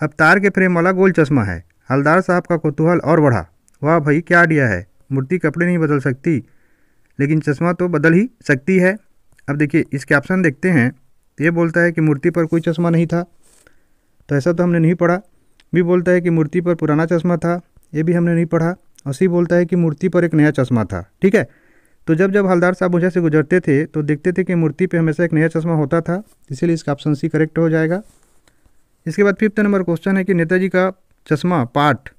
अब तार के फ्रेम वाला गोल चश्मा है हलदार साहब का कुतूहल और बढ़ा वाह भाई क्या आइडिया है मूर्ति कपड़े नहीं बदल सकती लेकिन चश्मा तो बदल ही सकती है अब देखिए इसके ऑप्शन देखते हैं ये बोलता है कि मूर्ति पर कोई चश्मा नहीं था तो ऐसा तो हमने नहीं पढ़ा बी बोलता है कि मूर्ति पर पुराना चश्मा था ये भी हमने नहीं पढ़ा और सी बोलता है कि मूर्ति पर एक नया चश्मा था ठीक है तो जब जब हलदार साहब मुझे से गुजरते थे तो देखते थे कि मूर्ति पे हमेशा एक नया चश्मा होता था इसीलिए इसका ऑप्शन सी करेक्ट हो जाएगा इसके बाद फिफ्थ नंबर क्वेश्चन है कि नेताजी का चश्मा पाठ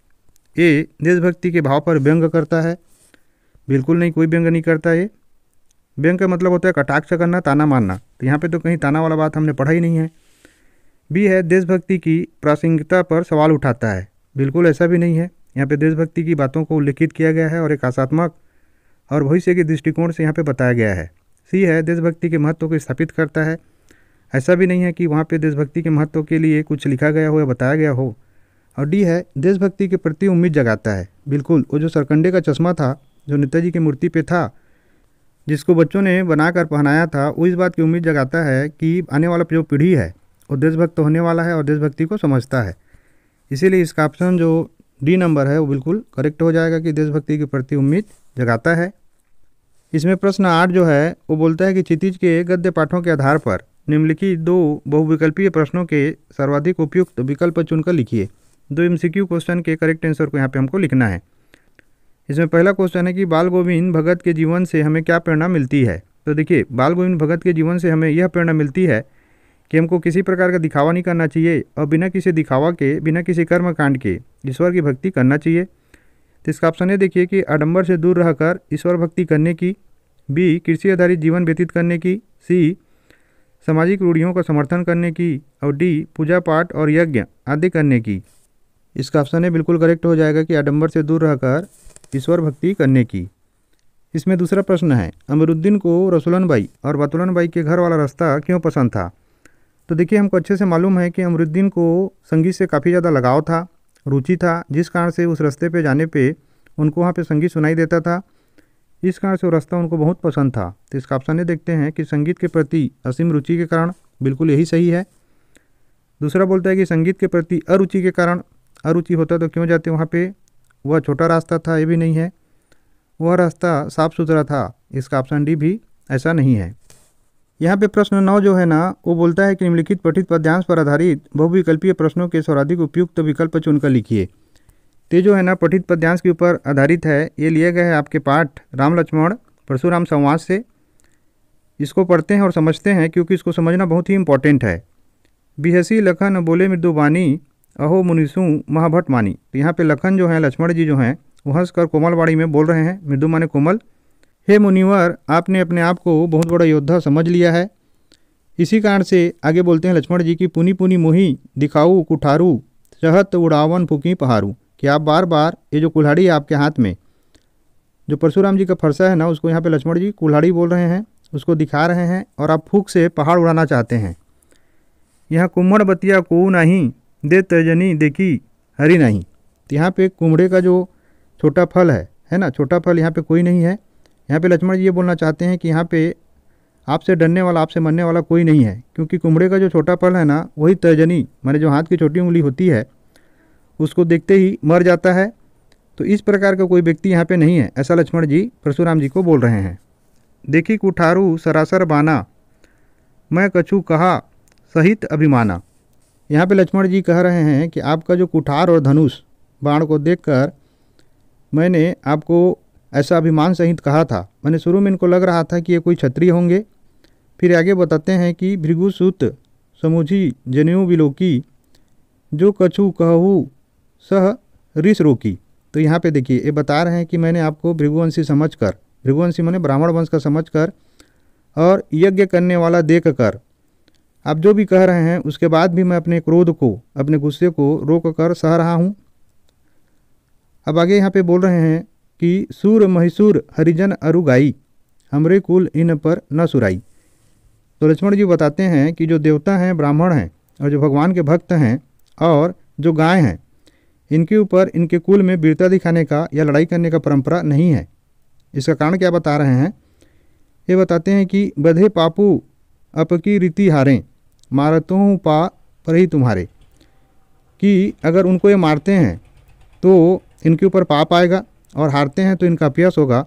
ए देशभक्ति के भाव पर व्यंग करता है बिल्कुल नहीं कोई व्यंग नहीं करता ये व्यंग का मतलब होता है कटाक्ष करना ताना मारना तो यहाँ पे तो कहीं ताना वाला बात हमने पढ़ा ही नहीं है भी है देशभक्ति की प्रासंगिकता पर सवाल उठाता है बिल्कुल ऐसा भी नहीं है यहाँ पे देशभक्ति की बातों को उल्लेखित किया गया है और एक आशात्मक और भविष्य के दृष्टिकोण से यहाँ पे बताया गया है सी है देशभक्ति के महत्व को स्थापित करता है ऐसा भी नहीं है कि वहाँ पे देशभक्ति के महत्व के लिए कुछ लिखा गया हो या बताया गया हो और डी है देशभक्ति के प्रति उम्मीद जगाता है बिल्कुल वो जो सरकंडे का चश्मा था जो नेताजी की मूर्ति पे था जिसको बच्चों ने बनाकर पहनाया था वो इस बात की उम्मीद जगाता है कि आने वाला जो पीढ़ी है और देशभक्त होने वाला है और देशभक्ति को समझता है इसीलिए इसका ऑप्शन जो डी नंबर है वो बिल्कुल करेक्ट हो जाएगा कि देशभक्ति के प्रति उम्मीद जगाता है इसमें प्रश्न आठ जो है वो बोलता है कि चितिज के गद्य पाठों के आधार पर निम्नलिखित दो बहुविकल्पीय प्रश्नों के सर्वाधिक उपयुक्त विकल्प चुनकर लिखिए दो एम क्वेश्चन के करेक्ट आंसर को यहाँ पर हमको लिखना है इसमें पहला क्वेश्चन है कि बाल गोविंद भगत के जीवन से हमें क्या प्रेरणा मिलती है तो देखिए बाल गोविंद भगत के जीवन से हमें यह प्रेरणा मिलती है कि हमको किसी प्रकार का दिखावा नहीं करना चाहिए और बिना किसी दिखावा के बिना किसी कर्म कांड के ईश्वर की भक्ति करना चाहिए तो इसका ऑप्शन ये देखिए कि आडंबर से दूर रहकर ईश्वर भक्ति करने की बी कृषि आधारित जीवन व्यतीत करने की सी सामाजिक रूढ़ियों का समर्थन करने की और डी पूजा पाठ और यज्ञ आदि करने की इसका ऑप्शन है बिल्कुल करेक्ट हो जाएगा कि आडंबर से दूर रहकर ईश्वर भक्ति करने की इसमें दूसरा प्रश्न है अमरुद्दीन को रसुलन भाई और बतुलन भाई के घर वाला रास्ता क्यों पसंद था तो देखिए हमको अच्छे से मालूम है कि अमरुद्दीन को संगीत से काफ़ी ज़्यादा लगाव था रुचि था जिस कारण से उस रास्ते पे जाने पे उनको वहाँ पे संगीत सुनाई देता था इस कारण से वो रास्ता उनको बहुत पसंद था तो इसका ऑप्शन ये देखते हैं कि संगीत के प्रति असीम रुचि के कारण बिल्कुल यही सही है दूसरा बोलता है कि संगीत के प्रति अरुचि के कारण अरुचि होता तो क्यों जाते वहाँ पर वह छोटा रास्ता था ये भी नहीं है वह रास्ता साफ़ सुथरा था इसका ऑप्शन डी भी ऐसा नहीं है यहाँ पे प्रश्न नौ जो है ना वो बोलता है कि निम्नलिखित पठित पद्यांश पर आधारित बहुविकल्पीय प्रश्नों के सर्वाधिक उपयुक्त विकल्प चुनकर लिखिए तो जो है ना पठित पद्यांश के ऊपर आधारित है ये लिए गए हैं आपके पाठ राम लक्ष्मण परशुराम संवाद से इसको पढ़ते हैं और समझते हैं क्योंकि इसको समझना बहुत ही इम्पॉर्टेंट है बिहसी लखन बोले वानी अहो मुनिषु महाभट मानी तो यहाँ पे लखन जो है लक्ष्मण जी जो हैं वो हंस कर कोमलवाड़ी में बोल रहे हैं मृदु माने कोमल हे मुनिवर आपने अपने आप को बहुत बड़ा योद्धा समझ लिया है इसी कारण से आगे बोलते हैं लक्ष्मण जी की पुनी पुनी मोही दिखाऊ कुठारू चहत उड़ावन फूकी पहारू कि आप बार बार ये जो कुल्हाड़ी है आपके हाथ में जो परशुराम जी का फरसा है ना उसको यहाँ पे लक्ष्मण जी कुल्हाड़ी बोल रहे हैं उसको दिखा रहे हैं और आप फूक से पहाड़ उड़ाना चाहते हैं यहाँ कुम्भड़ बतिया को नहीं दे तर्जनी देखी हरी नहीं तो यहाँ पे कुम्हड़े का जो छोटा फल है है ना छोटा फल यहाँ पे कोई नहीं है यहाँ पे लक्ष्मण जी ये बोलना चाहते हैं कि यहाँ पे आपसे डरने वाला आपसे मरने वाला कोई नहीं है क्योंकि कुमड़े का जो छोटा पल है ना वही तर्जनी माने जो हाथ की छोटी उंगली होती है उसको देखते ही मर जाता है तो इस प्रकार का कोई व्यक्ति यहाँ पे नहीं है ऐसा लक्ष्मण जी परशुराम जी को बोल रहे हैं देखी कुठारू सरासर बाना मैं कछु कहा सहित अभिमाना यहाँ पे लक्ष्मण जी कह रहे हैं कि आपका जो कुठार और धनुष बाण को देखकर मैंने आपको ऐसा अभिमान सहित कहा था मैंने शुरू में इनको लग रहा था कि ये कोई क्षत्रिय होंगे फिर आगे बताते हैं कि भृगुसूत समुझी जनेऊ विलोकी जो कछु कहू सह रिस रोकी तो यहाँ पे देखिए ये बता रहे हैं कि मैंने आपको भृगुवंशी समझ कर भृगुवंशी मैंने ब्राह्मण वंश का समझ कर और यज्ञ करने वाला देख कर आप जो भी कह रहे हैं उसके बाद भी मैं अपने क्रोध को अपने गुस्से को रोक कर सह रहा हूँ अब आगे यहाँ पे बोल रहे हैं कि सूर महिसूर हरिजन अरुगाई हमरे कुल इन पर न सुराई तो लक्ष्मण जी बताते हैं कि जो देवता हैं ब्राह्मण हैं और जो भगवान के भक्त हैं और जो गाय हैं इनके ऊपर इनके कुल में वीरता दिखाने का या लड़ाई करने का परंपरा नहीं है इसका कारण क्या बता रहे हैं ये बताते हैं कि बधे पापू अपकी रीति हारें मारतों पा पर ही तुम्हारे कि अगर उनको ये मारते हैं तो इनके ऊपर पाप आएगा और हारते हैं तो इनका अपयस होगा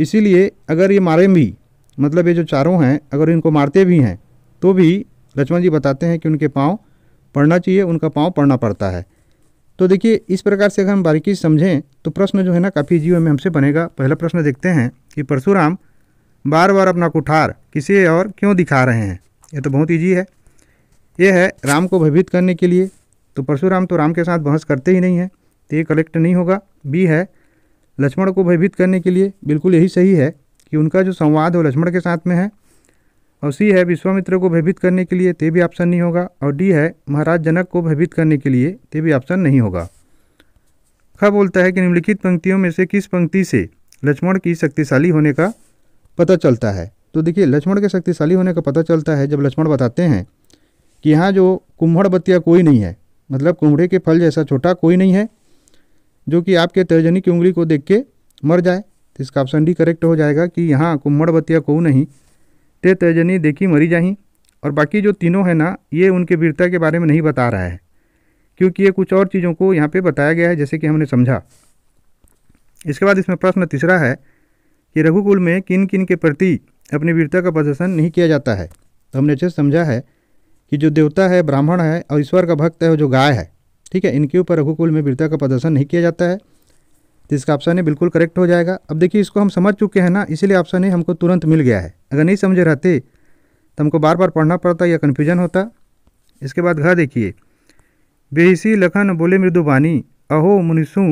इसीलिए अगर ये मारें भी मतलब ये जो चारों हैं अगर इनको मारते भी हैं तो भी लक्ष्मण जी बताते हैं कि उनके पाँव पड़ना चाहिए उनका पाँव पड़ना पड़ता है तो देखिए इस प्रकार से अगर हम बारीकी समझें तो प्रश्न जो है ना काफ़ी जीवन में हमसे बनेगा पहला प्रश्न देखते हैं कि परशुराम बार बार अपना कुठार किसी और क्यों दिखा रहे हैं ये तो बहुत ईजी है ये है राम को भयभीत करने के लिए तो परशुराम तो राम के साथ बहस करते ही नहीं है तो ये कलेक्ट नहीं होगा बी है लक्ष्मण को भयभीत करने के लिए बिल्कुल यही सही है कि उनका जो संवाद है वो लक्ष्मण के साथ में है और सी है विश्वामित्र को भयभीत करने के लिए ते भी ऑप्शन नहीं होगा और डी है महाराज जनक को भयभीत करने के लिए ते भी ऑप्शन नहीं होगा ख बोलता है कि निम्नलिखित पंक्तियों में से किस पंक्ति से लक्ष्मण की शक्तिशाली होने का पता चलता है तो देखिए लक्ष्मण के शक्तिशाली होने का पता चलता है जब लक्ष्मण बताते हैं कि यहाँ जो कुम्हड़ बत्तिया कोई नहीं है मतलब कुम्हड़े के फल जैसा छोटा कोई नहीं है जो कि आपके तर्जनी की उंगली को देख के मर जाए तो इसका ऑप्शन डी करेक्ट हो जाएगा कि यहाँ कुम्मड़ बतिया को नहीं ते तर्जनी देखी मरी जाही और बाकी जो तीनों है ना ये उनके वीरता के बारे में नहीं बता रहा है क्योंकि ये कुछ और चीज़ों को यहाँ पे बताया गया है जैसे कि हमने समझा इसके बाद इसमें प्रश्न तीसरा है कि रघुकुल में किन किन के प्रति अपनी वीरता का प्रदर्शन नहीं किया जाता है तो हमने अच्छे से समझा है कि जो देवता है ब्राह्मण है और ईश्वर का भक्त है वो जो गाय है ठीक है इनके ऊपर रघुकुल में वीरता का प्रदर्शन नहीं किया जाता है तो इसका ऑप्शन है बिल्कुल करेक्ट हो जाएगा अब देखिए इसको हम समझ चुके हैं ना इसीलिए ऑप्शन ए हमको तुरंत मिल गया है अगर नहीं समझे रहते तो हमको बार बार पढ़ना पड़ता या कन्फ्यूजन होता इसके बाद घर देखिए बेहिसी लखन बोले मृदुबानी अहो मुनिषु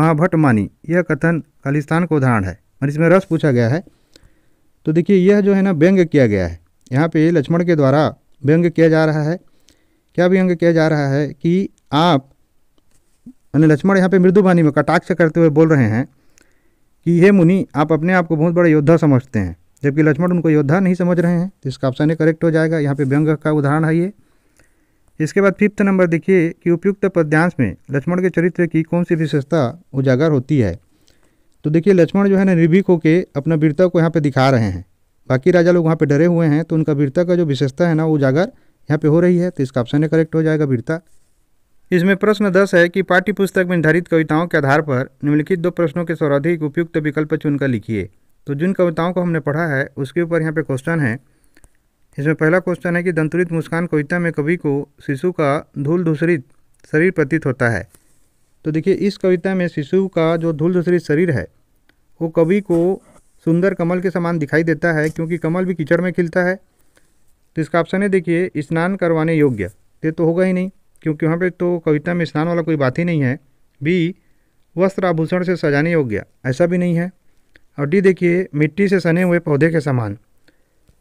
महाभट मानी यह कथन खालिस्तान का उदाहरण है और इसमें रस पूछा गया है तो देखिए यह जो है ना व्यंग्य किया गया है यहाँ पे लक्ष्मण के द्वारा व्यंग किया जा रहा है क्या व्यंग किया जा रहा है कि आप मैंने लक्ष्मण यहाँ पे मृदुभानी में कटाक्ष करते हुए बोल रहे हैं कि हे मुनि आप अपने आप को बहुत बड़े योद्धा समझते हैं जबकि लक्ष्मण उनको योद्धा नहीं समझ रहे हैं तो इसका ऑप्शन ए करेक्ट हो जाएगा यहाँ पे व्यंग का उदाहरण है ये इसके बाद फिफ्थ नंबर देखिए कि उपयुक्त पद्यांश में लक्ष्मण के चरित्र की कौन सी विशेषता उजागर होती है तो देखिए लक्ष्मण जो है ना निर्भीक होकर अपना वीरता को यहाँ पर दिखा रहे हैं बाकी राजा लोग वहाँ पर डरे हुए हैं तो उनका वीरता का जो विशेषता है ना वो उजागर यहाँ पर हो रही है तो इसका ऑप्शन ए करेक्ट हो जाएगा वीरता इसमें प्रश्न दस है कि पाठ्य पुस्तक में निर्धारित कविताओं के आधार पर निम्नलिखित दो प्रश्नों के सर्वाधिक उपयुक्त विकल्प चुनकर लिखिए तो जिन कविताओं को हमने पढ़ा है उसके ऊपर यहाँ पे क्वेश्चन है इसमें पहला क्वेश्चन है कि दंतुरित मुस्कान कविता में कवि को शिशु का धूल धूसरित शरीर प्रतीत होता है तो देखिए इस कविता में शिशु का जो धूल धूसरित शरीर है वो कवि को सुंदर कमल के समान दिखाई देता है क्योंकि कमल भी कीचड़ में खिलता है तो इसका ऑप्शन है देखिए स्नान करवाने योग्य ये तो होगा ही नहीं क्योंकि वहाँ पे तो कविता में स्नान वाला कोई बात ही नहीं है बी वस्त्र आभूषण से सजाने योग्य ऐसा भी नहीं है और डी देखिए मिट्टी से सने हुए पौधे के समान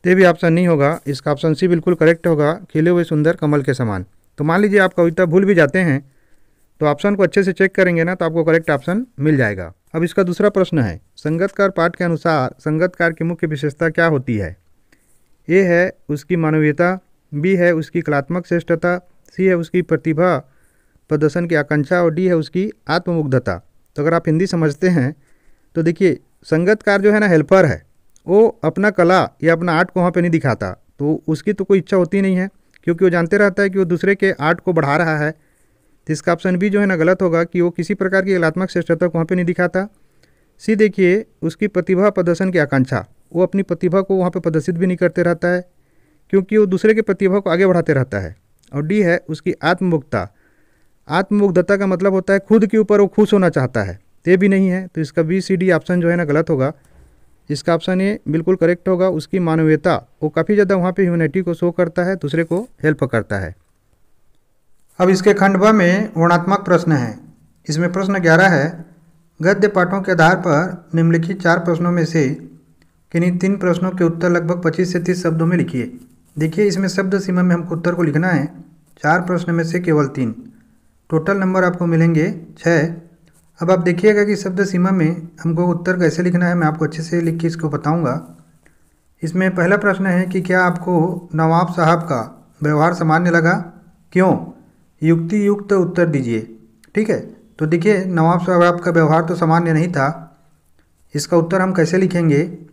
ये भी ऑप्शन नहीं होगा इसका ऑप्शन सी बिल्कुल करेक्ट होगा खिले हुए सुंदर कमल के समान तो मान लीजिए आप कविता भूल भी जाते हैं तो ऑप्शन को अच्छे से चेक करेंगे ना तो आपको करेक्ट ऑप्शन मिल जाएगा अब इसका दूसरा प्रश्न है संगतकार पाठ के अनुसार संगतकार की मुख्य विशेषता क्या होती है ए है उसकी मानवीयता बी है उसकी कलात्मक श्रेष्ठता सी है उसकी प्रतिभा प्रदर्शन की आकांक्षा और डी है उसकी आत्ममुग्धता तो अगर आप हिंदी समझते हैं तो देखिए संगतकार जो है ना हेल्पर है वो अपना कला या अपना आर्ट को वहाँ पर नहीं दिखाता तो उसकी तो कोई इच्छा होती नहीं है क्योंकि वो जानते रहता है कि वो दूसरे के आर्ट को बढ़ा रहा है तो इसका ऑप्शन बी जो है ना गलत होगा कि वो किसी प्रकार की कलात्मक श्रेष्ठता को वहाँ पर नहीं दिखाता सी देखिए उसकी प्रतिभा प्रदर्शन की आकांक्षा वो अपनी प्रतिभा को वहाँ पर प्रदर्शित भी नहीं करते रहता है क्योंकि वो दूसरे के प्रतिभा को आगे बढ़ाते रहता है और डी है उसकी आत्ममुग्धता आत्ममुग्धता का मतलब होता है खुद के ऊपर वो खुश होना चाहता है ये भी नहीं है तो इसका बी सी डी ऑप्शन जो है ना गलत होगा इसका ऑप्शन ये बिल्कुल करेक्ट होगा उसकी मानवीयता वो काफ़ी ज़्यादा वहाँ पे ह्यूमैनिटी को शो करता है दूसरे को हेल्प करता है अब इसके खंड में वर्णात्मक प्रश्न है इसमें प्रश्न ग्यारह है गद्य पाठों के आधार पर निम्नलिखित चार प्रश्नों में से किन्हीं तीन प्रश्नों के उत्तर लगभग पच्चीस से तीस शब्दों में लिखिए देखिए इसमें शब्द सीमा में हमको उत्तर को लिखना है चार प्रश्न में से केवल तीन टोटल नंबर आपको मिलेंगे छः अब आप देखिएगा कि शब्द सीमा में हमको उत्तर कैसे लिखना है मैं आपको अच्छे से लिख के इसको बताऊँगा इसमें पहला प्रश्न है कि क्या आपको नवाब साहब का व्यवहार सामान्य लगा क्यों युक्ति युक्त उत्तर दीजिए ठीक है तो देखिए नवाब साहब का व्यवहार तो सामान्य नहीं था इसका उत्तर हम कैसे लिखेंगे